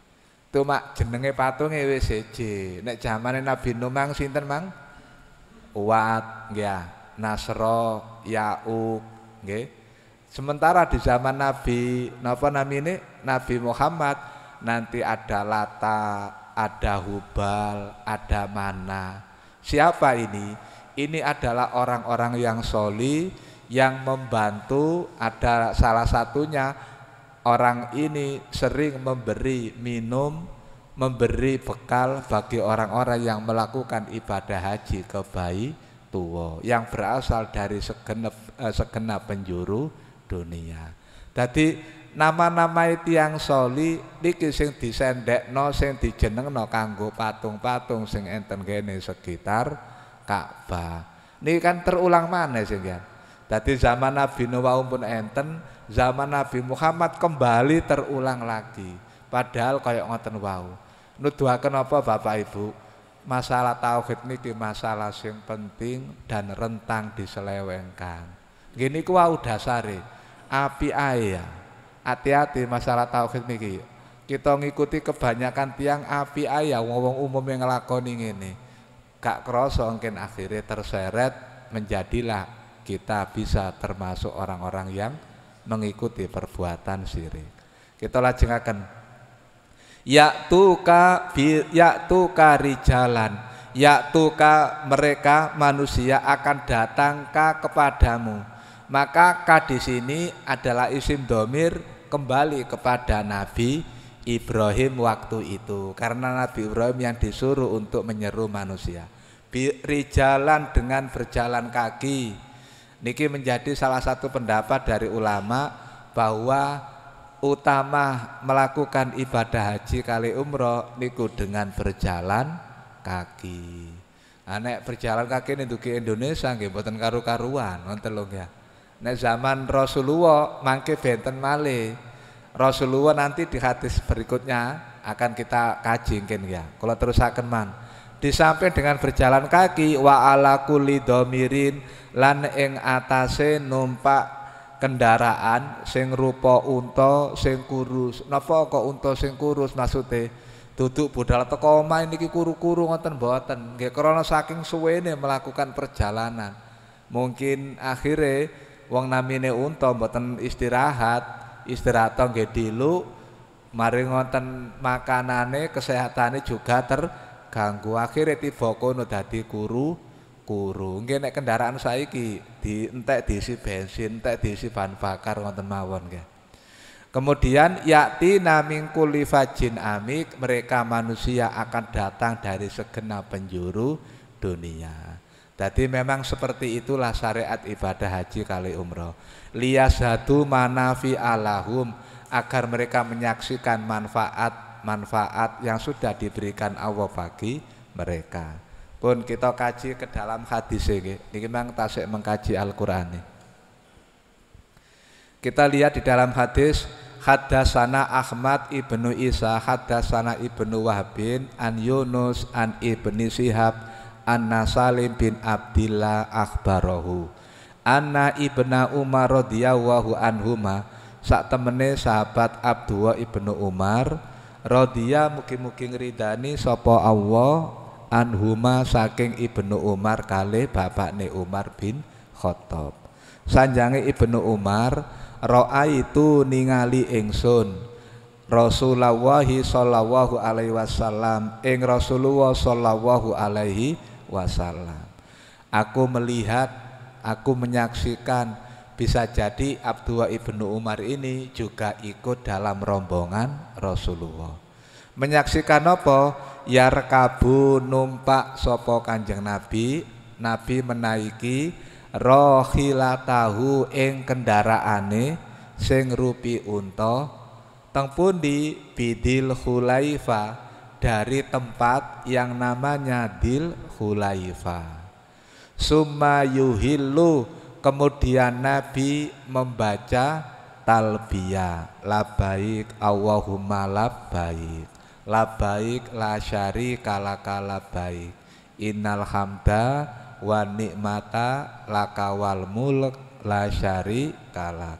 Itu mak jenenge patunge wis siji. Nek zamane Nabi Nuh mang sinten mang? Uwat ya. Nasro, Ya'uq nggih. Sementara di zaman Nabi napa namine Nabi Muhammad nanti ada Lata, ada Hubal, ada Mana. Siapa ini? Ini adalah orang-orang yang soli yang membantu ada salah satunya orang ini sering memberi minum, memberi bekal bagi orang-orang yang melakukan ibadah haji ke bayi tua yang berasal dari segenap, eh, segenap penjuru dunia. Jadi nama-nama itu yang soli niki sing no sing no kanggo patung-patung sing enten gene sekitar Ka'bah. Ini kan terulang mana sih, ya? Kan. Tadi zaman Nabi Nuh pun enten zaman Nabi Muhammad kembali terulang lagi. Padahal kayak ngoten wau. Nuduhaken apa Bapak Ibu? Masalah tauhid ini di masalah yang penting dan rentang diselewengkan. Gini ku wau dasare. Api ayah. Hati-hati masalah tauhid niki. Kita ngikuti kebanyakan tiang api ayah wong umum yang ngelakoni ini, Gak kroso mungkin akhirnya terseret menjadilah kita bisa termasuk orang-orang yang mengikuti perbuatan syirik. Kita lajengaken. tuka bi jalan, rijalan. tuka mereka manusia akan datang ke kepadamu. Maka ka di sini adalah isim domir kembali kepada Nabi Ibrahim waktu itu karena Nabi Ibrahim yang disuruh untuk menyeru manusia. Bi, rijalan dengan berjalan kaki Niki menjadi salah satu pendapat dari ulama bahwa utama melakukan ibadah haji kali umroh niku dengan berjalan kaki. Anek nah, berjalan kaki nih ke Indonesia nggih mboten karu-karuan wonten lho ya. Nek zaman Rasulullah mangke benten male. Rasulullah nanti di hadis berikutnya akan kita kaji ya. Kalau terus akan man di samping dengan berjalan kaki wa ala kulli dhamirin lan ing atase numpak kendaraan sing rupa unta sing kurus napa kok unta sing kurus maksude duduk budal teko omah niki kuru-kuru ngoten mboten nggih krana saking suwene melakukan perjalanan mungkin akhirnya wong namine unta mboten istirahat istirahat nggih dilu mari ngoten makanane kesehatane juga ter ganggu akhirnya tiba kono dadi kuru kuru nggih nek kendaraan saiki di entek diisi bensin entek diisi bahan bakar wonten mawon nggih Kemudian yakti naming kulifajin amik mereka manusia akan datang dari segenap penjuru dunia. Jadi memang seperti itulah syariat ibadah haji kali umroh. Liyasadu manafi alahum agar mereka menyaksikan manfaat manfaat yang sudah diberikan Allah bagi mereka. Pun kita kaji ke dalam hadis ini. Ini memang tasik mengkaji Al-Qur'an. Kita lihat di dalam hadis Haddasana Ahmad ibnu Isa Haddasana ibnu Wahbin An Yunus An ibni Sihab Anna Salim bin Abdillah Akbarohu Anna ibna Umar radhiyallahu anhuma saat temene sahabat Abdullah ibnu Umar Radhiya mugi-mugi ngridani sapa Allah anhuma saking Ibnu Umar kalih bapakne Umar bin Khattab. Sanjange Ibnu Umar roa itu ningali ingsun Rasulullah sallallahu alaihi wasallam ing Rasulullah sallallahu alaihi wasallam. Aku melihat, aku menyaksikan bisa jadi Abdullah ibnu Umar ini juga ikut dalam rombongan Rasulullah menyaksikan apa ya rekabu numpak sopo kanjeng Nabi Nabi menaiki rohilatahu ing kendaraane sing rupi unta teng pundi bidil hulaifa dari tempat yang namanya dil hulaifa summa yuhillu Kemudian Nabi membaca talbiyah labaik Allahumma labaik labaik la syarika laka labaik innal hamda wa ni'mata laka wal mulk la syarika lak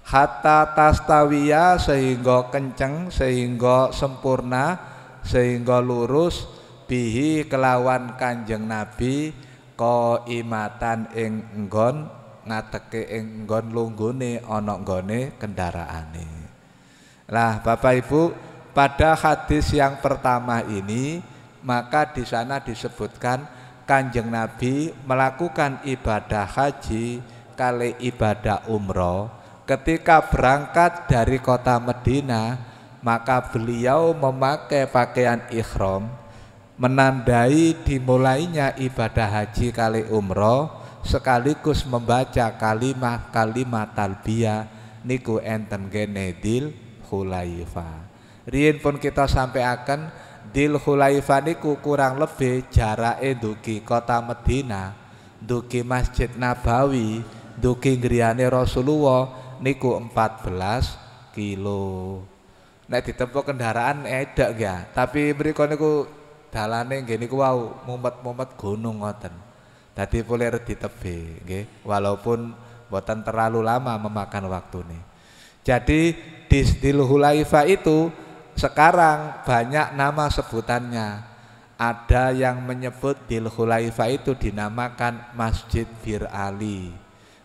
hatta tastawiya sehingga kenceng sehingga sempurna sehingga lurus bihi kelawan kanjeng nabi ko imatan ing nggon ngateke ing nggon lunggone ana nggone kendaraane. Lah Bapak Ibu, pada hadis yang pertama ini maka di sana disebutkan Kanjeng Nabi melakukan ibadah haji kali ibadah umroh ketika berangkat dari kota Medina maka beliau memakai pakaian ikhram menandai dimulainya ibadah haji kali umroh sekaligus membaca kalimat-kalimat talbiyah niku enten gene dil hulaifa. Rien pun kita sampai akan dil hulaifa niku kurang lebih jarak eduki kota Medina, duki Masjid Nabawi, duki ngriane Rasulullah niku 14 kilo. Nek ditempuh kendaraan edak ya, tapi berikutnya niku dalane gini niku wow mumet-mumet gunung ngoten. Tadi boleh ditebi, okay? walaupun buatan terlalu lama memakan waktu nih. Jadi di, di Luhulaifa itu sekarang banyak nama sebutannya. Ada yang menyebut di Luhulaifa itu dinamakan Masjid Bir Ali.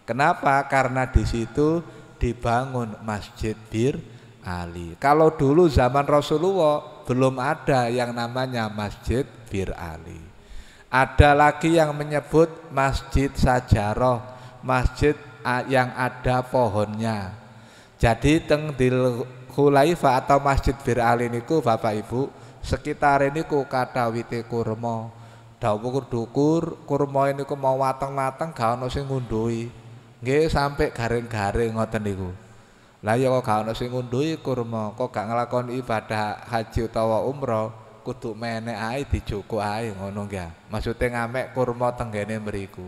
Kenapa? Karena di situ dibangun Masjid Bir Ali. Kalau dulu zaman Rasulullah belum ada yang namanya Masjid Bir Ali. Ada lagi yang menyebut masjid sajaroh, masjid yang ada pohonnya. Jadi teng dil Kulaifa atau Masjid Bir Ali niku Bapak Ibu, sekitar ini ku kata wite kurma. Dawuh dukur kurma ku mau mateng-mateng gak ono sing ngundui. Nggih sampai garing-garing ngoten niku. Lah ya kok gak ono sing ngundui kurma, kok gak ngelakon ibadah haji utawa umroh kudu ai ae dijukuk ae ngono nggih. Maksude ngamek kurma tenggene mriku.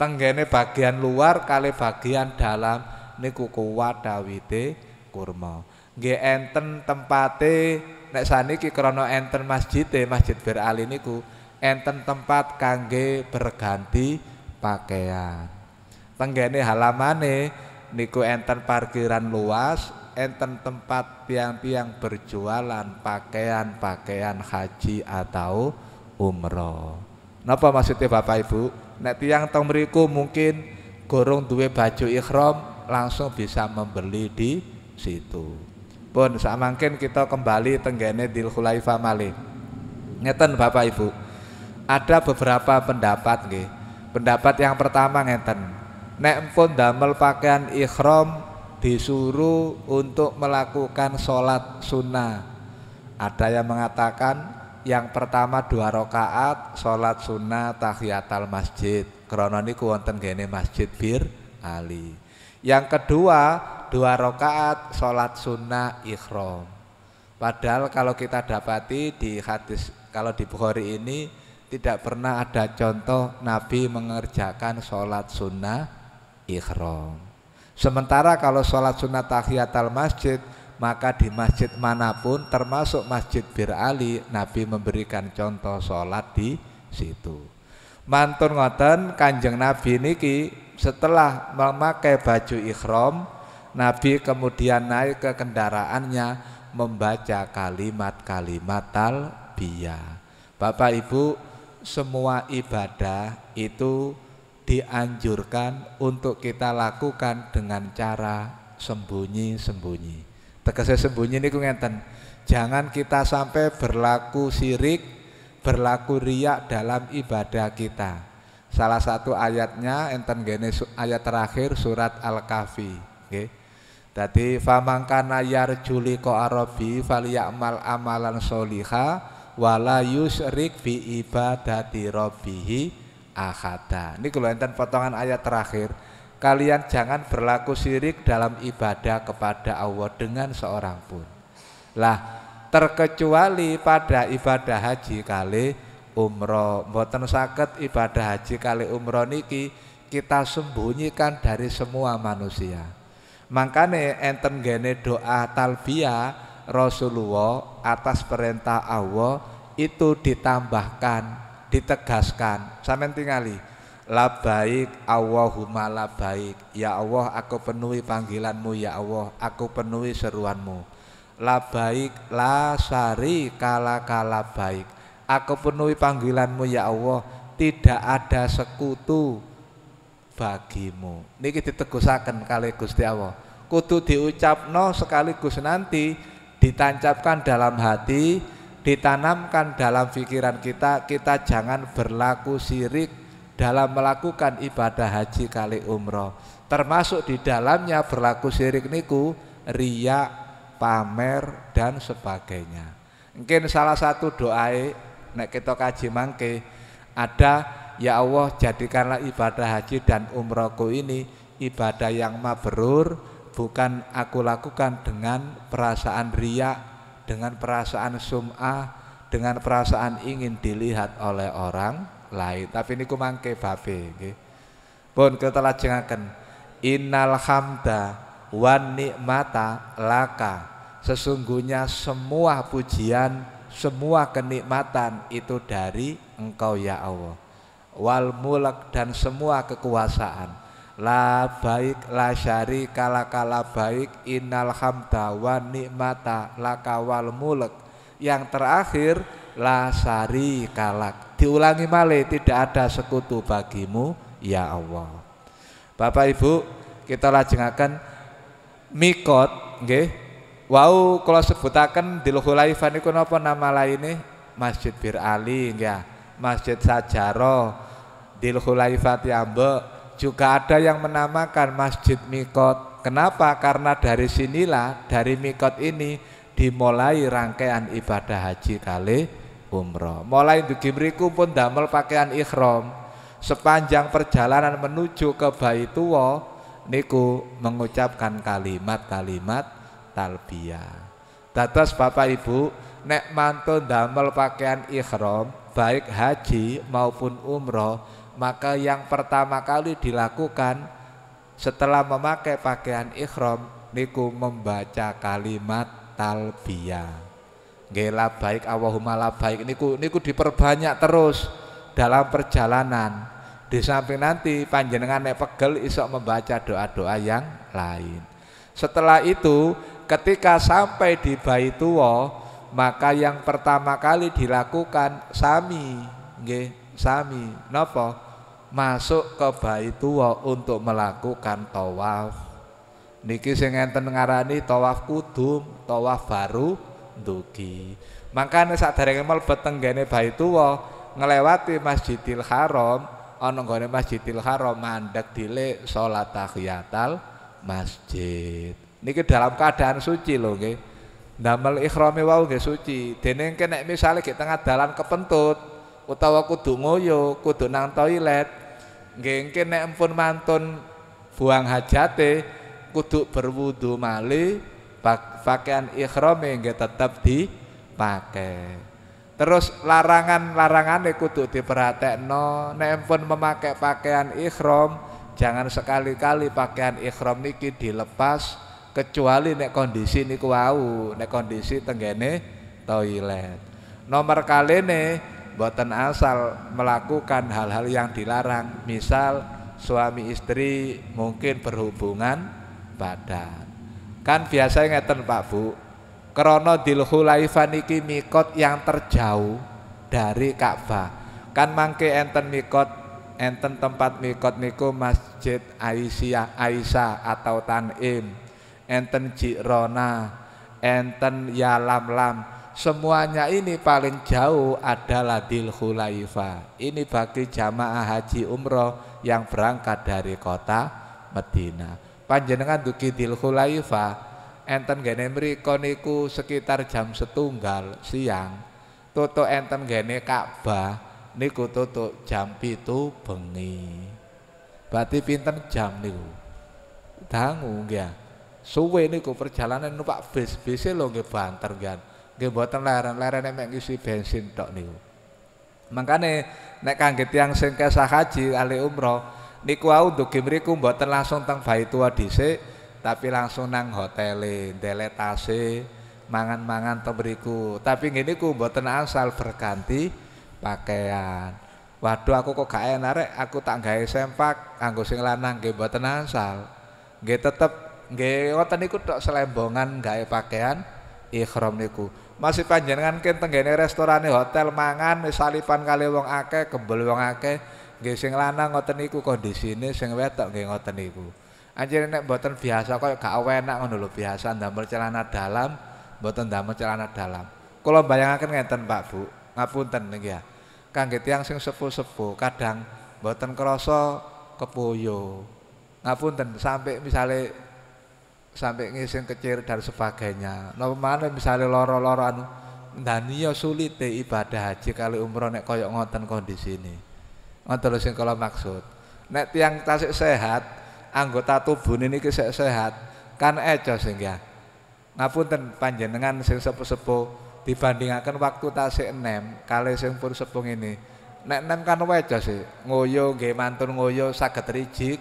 Tenggene bagian luar kali bagian dalam niku kuwat dawite kurma. Nggih enten tempate nek saniki krana enten masjide Masjid Bir Ali niku enten tempat kangge berganti pakaian. Tenggene halamane niku enten parkiran luas, enten tempat tiang-tiang berjualan pakaian-pakaian haji atau umroh. Napa maksudnya Bapak Ibu? Nek tiang teng mungkin gorong dua baju ikhram langsung bisa membeli di situ. Pun samangkin kita kembali tenggene Dil Khulaifa Malik. Ngeten Bapak Ibu. Ada beberapa pendapat nggih. Pendapat yang pertama ngeten. Nek pun damel pakaian ikhram disuruh untuk melakukan sholat sunnah ada yang mengatakan yang pertama dua rakaat sholat sunnah tahiyatul masjid krono niku wonten gene masjid bir ali yang kedua dua rakaat sholat sunnah ikhrom padahal kalau kita dapati di hadis kalau di Bukhari ini tidak pernah ada contoh Nabi mengerjakan sholat sunnah ikhram. Sementara kalau sholat sunnah tahiyatul masjid, maka di masjid manapun termasuk masjid Bir Ali Nabi memberikan contoh sholat di situ. Mantun ngoten kanjeng Nabi niki setelah memakai baju ikhram Nabi kemudian naik ke kendaraannya membaca kalimat-kalimat talbiyah. Bapak Ibu, semua ibadah itu dianjurkan untuk kita lakukan dengan cara sembunyi-sembunyi. Tegasnya sembunyi ini ku enten. Jangan kita sampai berlaku sirik, berlaku riak dalam ibadah kita. Salah satu ayatnya enten gene ayat terakhir surat Al-Kahfi, nggih. Okay. Dadi famangkana yarjuli ko arabi falyamal amalan soliha wala yusrik fi ibadati ahada. Ini kalau enten potongan ayat terakhir, kalian jangan berlaku sirik dalam ibadah kepada Allah dengan seorang pun. Lah, terkecuali pada ibadah haji kali umroh. Mboten sakit ibadah haji kali umroh niki kita sembunyikan dari semua manusia. Makanya enten gene doa talbiyah Rasulullah atas perintah Allah itu ditambahkan ditegaskan sampean tingali labaik Allahumma labaik ya Allah aku penuhi panggilanmu ya Allah aku penuhi seruanmu labaik la sari kala kala baik aku penuhi panggilanmu ya Allah tidak ada sekutu bagimu niki ditegusaken kali Gusti Allah kudu diucapno sekaligus nanti ditancapkan dalam hati ditanamkan dalam pikiran kita kita jangan berlaku sirik dalam melakukan ibadah haji kali umroh termasuk di dalamnya berlaku sirik niku riak pamer dan sebagainya mungkin salah satu doa nek kita kaji mangke ada ya Allah jadikanlah ibadah haji dan umrohku ini ibadah yang mabrur bukan aku lakukan dengan perasaan riak dengan perasaan sum'ah dengan perasaan ingin dilihat oleh orang lain tapi ini kumangke babe nggih pun ketelajengaken innal hamda wan nikmata laka sesungguhnya semua pujian semua kenikmatan itu dari engkau ya Allah wal mulak dan semua kekuasaan La baik la syari kala kala baik innal hamda wa nikmata laka wal mulek. Yang terakhir la syari kalak. Diulangi male tidak ada sekutu bagimu ya Allah. Bapak Ibu, kita lajengaken mikot nggih. Wau kula sebutaken di Luhulaifan niku napa nama lainnya Masjid Bir Ali nggih. Masjid Sajaro, ya Yambek juga ada yang menamakan Masjid Mikot. Kenapa? Karena dari sinilah, dari Mikot ini dimulai rangkaian ibadah haji kali umroh. Mulai dugi mriku pun damel pakaian ikhram. Sepanjang perjalanan menuju ke Baitullah niku mengucapkan kalimat-kalimat talbiyah. Dados Bapak Ibu, nek mantun damel pakaian ikhram baik haji maupun umroh maka yang pertama kali dilakukan setelah memakai pakaian ikhram niku membaca kalimat talbiyah. Gela baik Allahumma la baik niku niku diperbanyak terus dalam perjalanan. Di samping nanti panjenengan nek pegel isok membaca doa-doa yang lain. Setelah itu ketika sampai di tua maka yang pertama kali dilakukan sami nge, sami nopo masuk ke Baitullah untuk melakukan tawaf. Niki sing enten ngarani tawaf kudum, tawaf baru saat Makane saderenge mlebet tenggene Baitullah ngelewati Masjidil Haram, ana nggone Masjidil Haram mandek dilek salat tahiyatal masjid. Niki dalam keadaan suci lho nggih. Damel ikhrame wau nggih suci. Dene nek misale di tengah dalan kepentut, utawa kudu ngoyo, kudu nang toilet. Nggih nek empun mantun buang hajate kudu berwudu malih pakaian ikhrame nggih tetep dipakai. Terus larangan-larangane kudu diperhatekno. Nek empun memakai pakaian ikhrom, jangan sekali-kali pakaian ikhrom niki dilepas kecuali nek kondisi niku wau, nek kondisi tenggene toilet. Nomor kali nih buatan asal melakukan hal-hal yang dilarang misal suami istri mungkin berhubungan badan kan biasanya ngeten Pak Bu krono dilhulaifan iki mikot yang terjauh dari Ka'bah kan mangke enten mikot enten tempat mikot niku Masjid Aisyah Aisyah atau Tanim enten Jirona enten Yalamlam semuanya ini paling jauh adalah Dil Khulaifa. Ini bagi jamaah haji umroh yang berangkat dari kota Medina. Panjenengan duki Dil Khulaifa, enten gene mriko niku sekitar jam setunggal siang. Toto enten gene Ka'bah niku toto jam pitu bengi. Berarti pinten jam niku? Dangu ya. Suwe niku perjalanan numpak bis, bis lho nggih banter kan nggih mboten leren, lerene isi isi bensin tok niku. Makane nek kangge tiang sing kesah haji ale umroh niku wau untuk mriku mboten langsung tang tua tua dice, tapi langsung nang hotel, deletase, mangan-mangan to beriku. Tapi gini ku mboten asal berganti pakaian. Waduh aku kok gak enak aku tak gawe sempak anggo sing lanang nggih mboten asal. Nggih tetep nggih wonten niku tok selembongan gawe pakaian ihram niku masih panjenengan kan tenggene restorane hotel mangan salipan kali wong akeh gembel wong akeh nggih sing lanang ngoten niku kondisine sing wetok nggih ngoten niku anjir nek mboten biasa kok gak enak ngono lho biasa ndamel celana dalam mboten ndamel celana dalam kula bayangaken ngeten Pak Bu ngapunten nggih ya kangge tiyang sing sepuh-sepuh kadang mboten krasa kepoyo ngapunten sampai misalnya sampai ngising kecil dan sebagainya. No nah, mana misalnya loro-loro anu dan iya sulit deh ibadah haji kali umroh nek koyok ngoten kondisi ini. Ngoten lo sing kalau maksud. Nek tiang tasik sehat, anggota tubuh ini kisah sehat, kan ejo sing ya. Ngapunten panjenengan sing sepuh sepo dibandingkan waktu tasik enem kali sing pun sepung ini. Nek enem kan wejo sih, ngoyo nggih mantun ngoyo sakit rijik,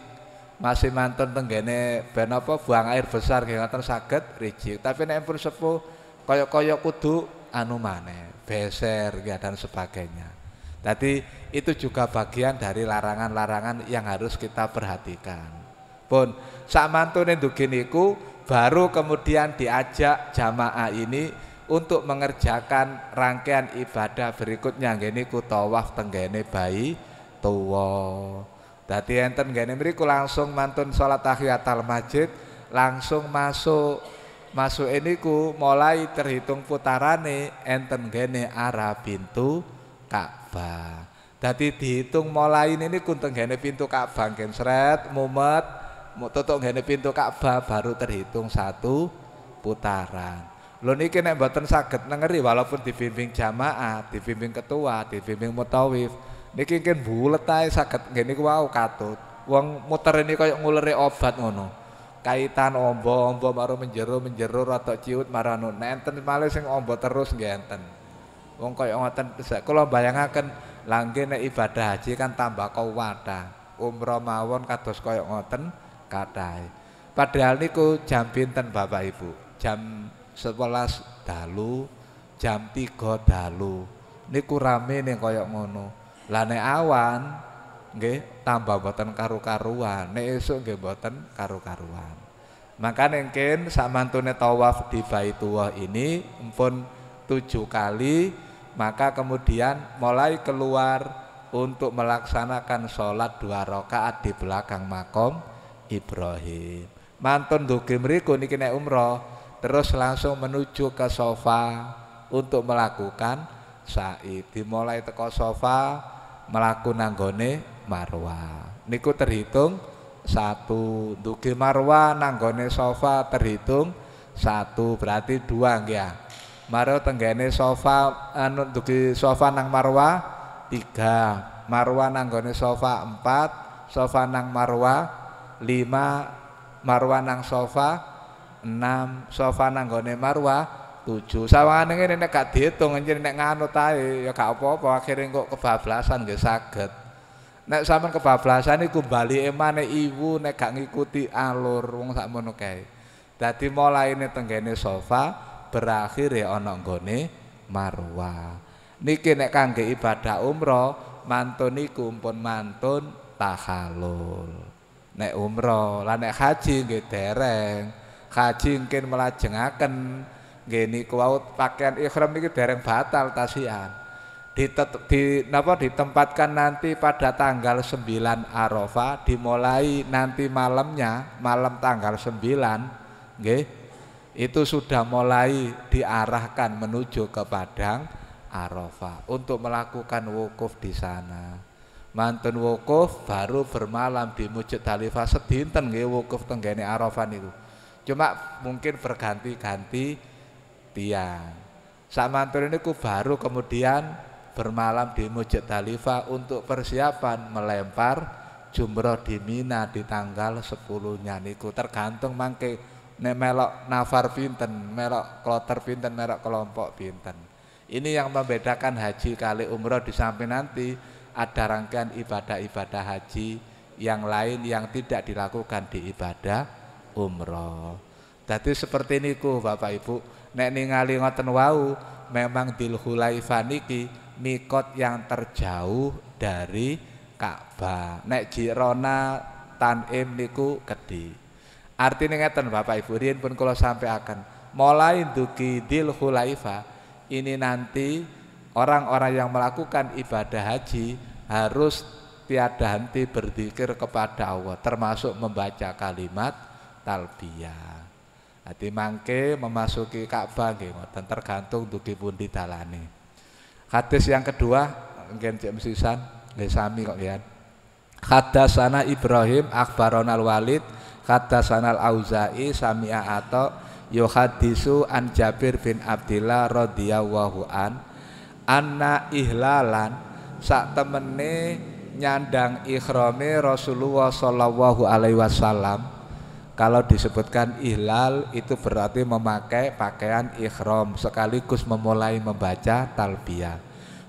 masih mantun tenggene ben buang air besar nggih ngoten saged Tapi nek pun sepo kaya-kaya kudu anu maneh, beser ya dan sebagainya. Tadi itu juga bagian dari larangan-larangan yang harus kita perhatikan. Pun sak mantune dugi baru kemudian diajak jamaah ini untuk mengerjakan rangkaian ibadah berikutnya ini ku tawaf tenggene bayi tuwa. Tadi enten gene mriku langsung mantun sholat salat al masjid, langsung masuk masuk ini ku mulai terhitung putaran nih enten gene arah pintu Ka'bah. Tadi dihitung mulai ini kunteng gene pintu Ka'bah kencret, mumet, mumet tutup gene pintu Ka'bah baru terhitung satu putaran. Lho niki nek mboten saged nengeri walaupun dibimbing jamaah, dibimbing ketua, dibimbing mutawif, niki kan bulet ae saged ngene ku wau katut wong muter ini kaya nguleri obat ngono kaitan ombo-ombo baru menjeru menjeru atau ciut marano nenten malah sing ombo terus ngenten wong kaya ngoten kula bayangaken langge nek ibadah haji kan tambah kuwata umroh mawon kados kaya ngoten katahe padahal niku jam pinten Bapak Ibu jam 11 dalu jam 3 dalu niku rame ning kaya ngono Lane awan nggih tambah boten karu-karuan, nek esuk nggih boten karu-karuan. Maka nengkin samantune mantunnya tawaf di Baitullah ini pun tujuh kali maka kemudian mulai keluar untuk melaksanakan sholat dua rakaat di belakang makom Ibrahim. Mantun duki mriku niki nek umroh terus langsung menuju ke sofa untuk melakukan sa'i dimulai teko sofa melaku nanggone marwa niku terhitung satu duki marwa nanggone sofa terhitung satu berarti dua ya Maro tenggane sofa anu duki sofa nang marwa tiga marwa nanggone sofa empat sofa nang marwa lima marwa nang sofa enam sofa nanggone marwa tujuh sawangan ini nek gak dihitung anjir nek nganut ae ya gak apa-apa akhirnya kok kebablasan nggih ya saged nek sampean kebablasan iku bali emane ibu nek gak ngikuti alur wong sakmono kae dadi ini tenggene sofa berakhir ya ana nggone marwah niki nek kangge ibadah umroh mantun niku pun mantun tahalul nek umroh lan nek haji nggih dereng haji mungkin melajengaken gini kuaut pakaian ikhram ini dereng batal tasian di, di, ditempatkan nanti pada tanggal 9 Arafah dimulai nanti malamnya malam tanggal 9 nggih itu sudah mulai diarahkan menuju ke padang Arafah untuk melakukan wukuf di sana mantun wukuf baru bermalam di Masjid Khalifah sedinten nggih wukuf tenggene Arafah itu cuma mungkin berganti-ganti tiang. Samantur ini ku baru kemudian bermalam di Mujid Khalifa untuk persiapan melempar jumroh di Mina di tanggal 10-nya niku tergantung mangke nek melok nafar pinten, melok kloter pinten, melok kelompok pinten. Ini yang membedakan haji kali umroh di samping nanti ada rangkaian ibadah-ibadah haji yang lain yang tidak dilakukan di ibadah umroh. Jadi seperti niku Bapak Ibu, nek ningali ngoten wau memang Dzulhulaifah faniki mikot yang terjauh dari Ka'bah. Nek Jirona Tanim niku gede. Artinya ngeten Bapak Ibu, Rin pun kalau sampai akan Mulai duki fa. ini nanti orang-orang yang melakukan ibadah haji harus tiada henti berzikir kepada Allah termasuk membaca kalimat talbiyah. Jadi mangke memasuki Ka'bah nggih ngoten tergantung dugi pundi dalane. Hadis yang kedua mungkin cek mesisan nggih sami kok ya. Hadasana Ibrahim akhbarana Al-Walid hadasana Al-Auza'i sami'a ato hadisu an Jabir bin Abdillah radhiyallahu an anna ihlalan sak temene nyandang ihrame Rasulullah sallallahu alaihi wasallam kalau disebutkan ihlal itu berarti memakai pakaian ikhram sekaligus memulai membaca talbiyah.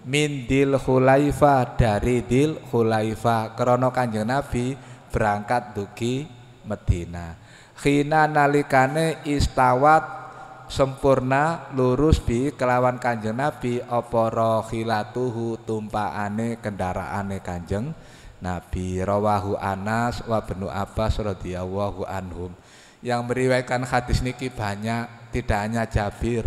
Min dil hulaifa dari dil hulaifa krono kanjeng Nabi berangkat duki Medina. Khina nalikane istawat sempurna lurus bi kelawan kanjeng Nabi oporo rohilatuhu tumpaane kendaraane kanjeng Nabi rawahu Anas wa benu Abbas radhiyallahu anhum yang meriwayatkan hadis niki banyak tidak hanya Jabir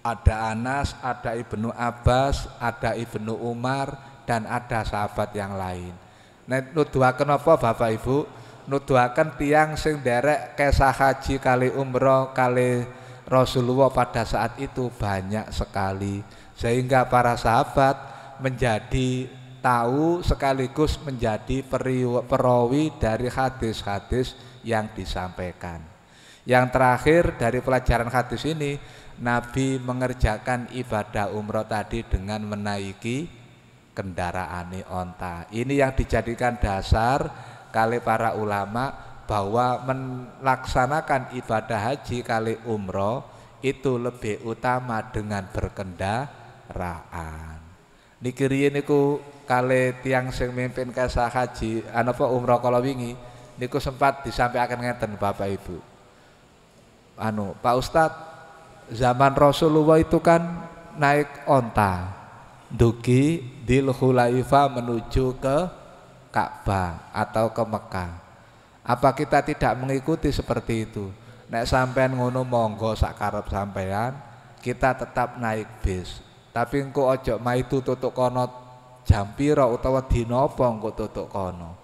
ada Anas, ada Ibnu Abbas, ada Ibnu Umar dan ada sahabat yang lain. Nek nuduhaken apa Bapak Ibu? Nuduhaken tiang sing derek kisah haji kali umroh kali Rasulullah pada saat itu banyak sekali sehingga para sahabat menjadi tahu sekaligus menjadi perawi dari hadis-hadis yang disampaikan. Yang terakhir dari pelajaran hadis ini, Nabi mengerjakan ibadah umroh tadi dengan menaiki kendaraan onta. Ini yang dijadikan dasar kali para ulama bahwa melaksanakan ibadah haji kali umroh itu lebih utama dengan berkendaraan. Nikiri ini ku kali tiang sing mimpin kaisah haji anapa umroh kalau wingi niku sempat disampaikan ngeten Bapak Ibu. Anu, Pak Ustad, zaman Rasulullah itu kan naik onta duki di hulaifa menuju ke Ka'bah atau ke Mekah. Apa kita tidak mengikuti seperti itu? Nek sampean ngono monggo sakarep sampean, kita tetap naik bis. Tapi engko ojo itu tutuk kono Jampiro utawa dinopo engko tutuk kono.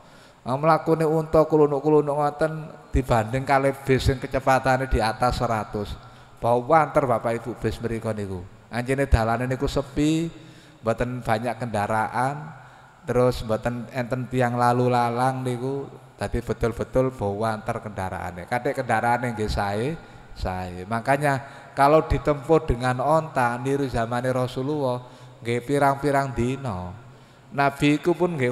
Ah, mlakune untuk kulunuk-kulunuk ngoten dibanding kali bis sing kecepatane di atas 100. antar Bapak Ibu bis mriku niku. Anjene dalane ku sepi, mboten banyak kendaraan, terus mboten enten tiang lalu lalang ku. tapi betul-betul bawanter kendaraannya. Kadek kendaraan nggih sae, sae. Makanya kalau ditempuh dengan onta niru zamane Rasulullah nggih pirang-pirang dino. Nabi ku pun nggih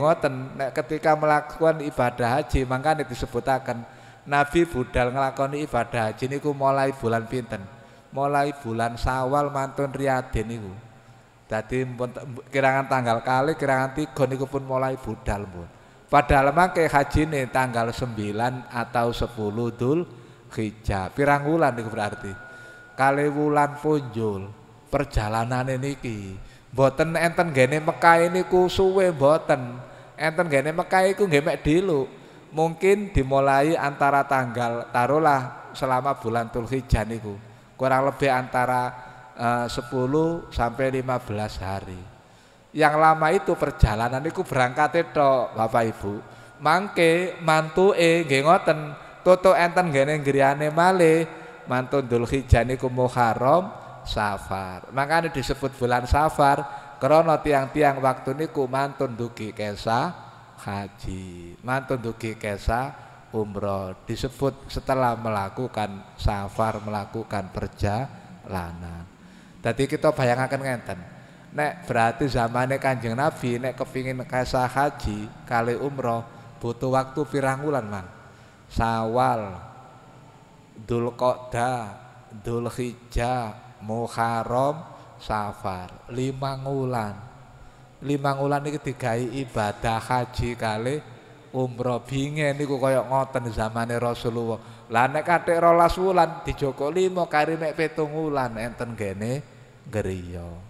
nek ketika melakukan ibadah haji mangkane disebutaken Nabi budal nglakoni ibadah haji niku mulai bulan pinten? Mulai bulan Sawal mantun riyadin niku. Dadi kirangan tanggal kali kirangan tiga niku pun mulai budal pun. Padahal mangke hajine tanggal 9 atau 10 dul hijab. Pirang wulan niku berarti. Kali wulan punjul perjalanan niki boten enten gene Mekah ku suwe boten Enten gene Mekah iku nggih mek Mungkin dimulai antara tanggal taruhlah selama bulan Dzulhijjah niku. Kurang lebih antara eh, uh, 10 sampai 15 hari. Yang lama itu perjalanan itu berangkat itu Bapak Ibu. Mangke mantu e ngoten, toto enten gene griyane male Mantun Dzulhijjah niku Muharram, safar. Makanya disebut bulan safar karena tiang-tiang waktu niku mantun dugi kesa haji, mantun dugi kesa umroh. Disebut setelah melakukan safar, melakukan perjalanan. Tadi kita bayangkan ngenten. Nek berarti zaman Nek kanjeng Nabi, nek kepingin kesa haji kali umroh butuh waktu pirang bulan man. Sawal, Dulkodah, Dulhijjah, Muharram Safar lima ngulan lima ngulan ini digawe ibadah haji kali umroh ini niku koyok ngoten zaman Rasulullah lah nek kathik rolas di Joko lima kari nek petung wulan enten gene gerio.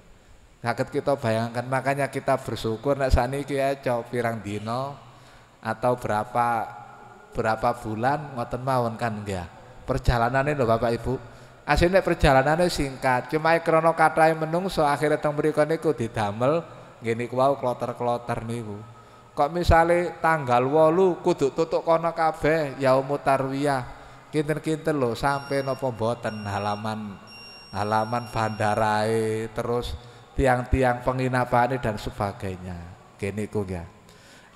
sakit kita bayangkan makanya kita bersyukur nek kia cok pirang dino atau berapa berapa bulan ngoten mawon kan enggak ini loh Bapak Ibu Asine perjalanane singkat, cuma krana kathahe so akhire teng mriku niku didamel ngene ku wau kloter-kloter niku. Kok misale tanggal 8 kudu tutuk kono kabeh yaumut tarwiyah. Kinten-kinten lho sampe napa mboten halaman halaman bandarae terus tiang-tiang penginapane dan sebagainya. gini ku ya.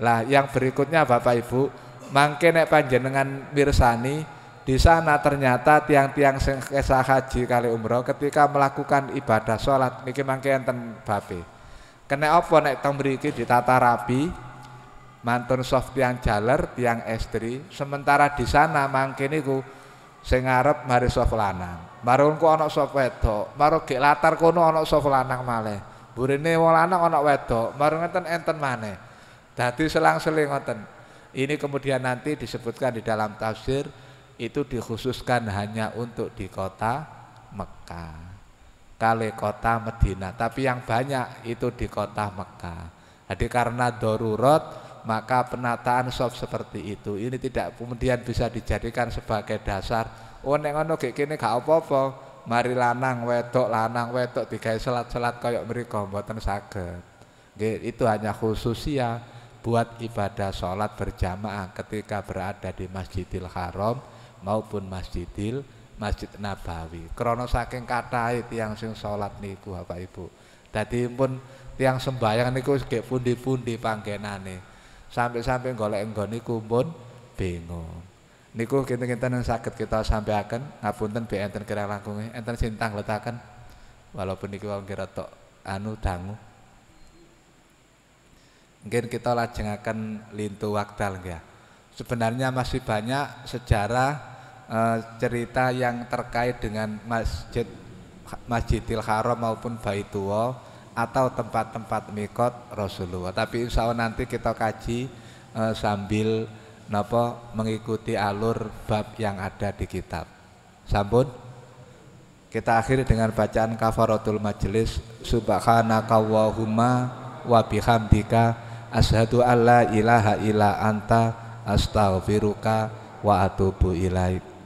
Lah yang berikutnya Bapak Ibu, mangke nek panjenengan mirsani di sana ternyata tiang-tiang sing kesah haji kali umroh ketika melakukan ibadah sholat niki mangke enten babe. Kena apa nek teng ditata rapi, mantun soft tiang jaler, tiang estri, sementara di sana mangke niku sing ngarep mari soft lanang. Marun ku ana soft wedok, maro gek latar kono ana soft lanang male Burine wong lanang ana wedok, marun enten enten maneh. Dadi selang-seling ngoten. Ini kemudian nanti disebutkan di dalam tafsir itu dikhususkan hanya untuk di kota Mekah. Kali kota Medina, tapi yang banyak itu di kota Mekah. Jadi karena darurat maka penataan soft seperti itu ini tidak kemudian bisa dijadikan sebagai dasar oh nek ngono kayak gak apa-apa mari lanang wedok lanang wedok tiga selat-selat koyok mereka mboten saged itu hanya khusus ya buat ibadah sholat berjamaah ketika berada di Masjidil Haram maupun Masjidil Masjid Nabawi. Krono saking tiang siung sing sholat niku Bapak Ibu. tadi pun tiang sembahyang niku pun pundi-pundi nih Sampai-sampai golek niku pun bingung. Niku kita-kita yang sakit kita sampai sampaikan ngapunten bi enten kira langkungnya enten sintang letakkan Walaupun niku orang kira tok anu dangu. Mungkin kita akan lintu waktal ya. Sebenarnya masih banyak sejarah Eh, cerita yang terkait dengan masjid Masjidil Haram maupun Baitullah atau tempat-tempat mikot Rasulullah. Tapi insya Allah nanti kita kaji uh, sambil napa mengikuti alur bab yang ada di kitab. Sampun. Kita akhiri dengan bacaan kafaratul majelis subhanakallahumma wa bihamdika asyhadu alla ilaha illa anta astaghfiruka wa atubu ilaik.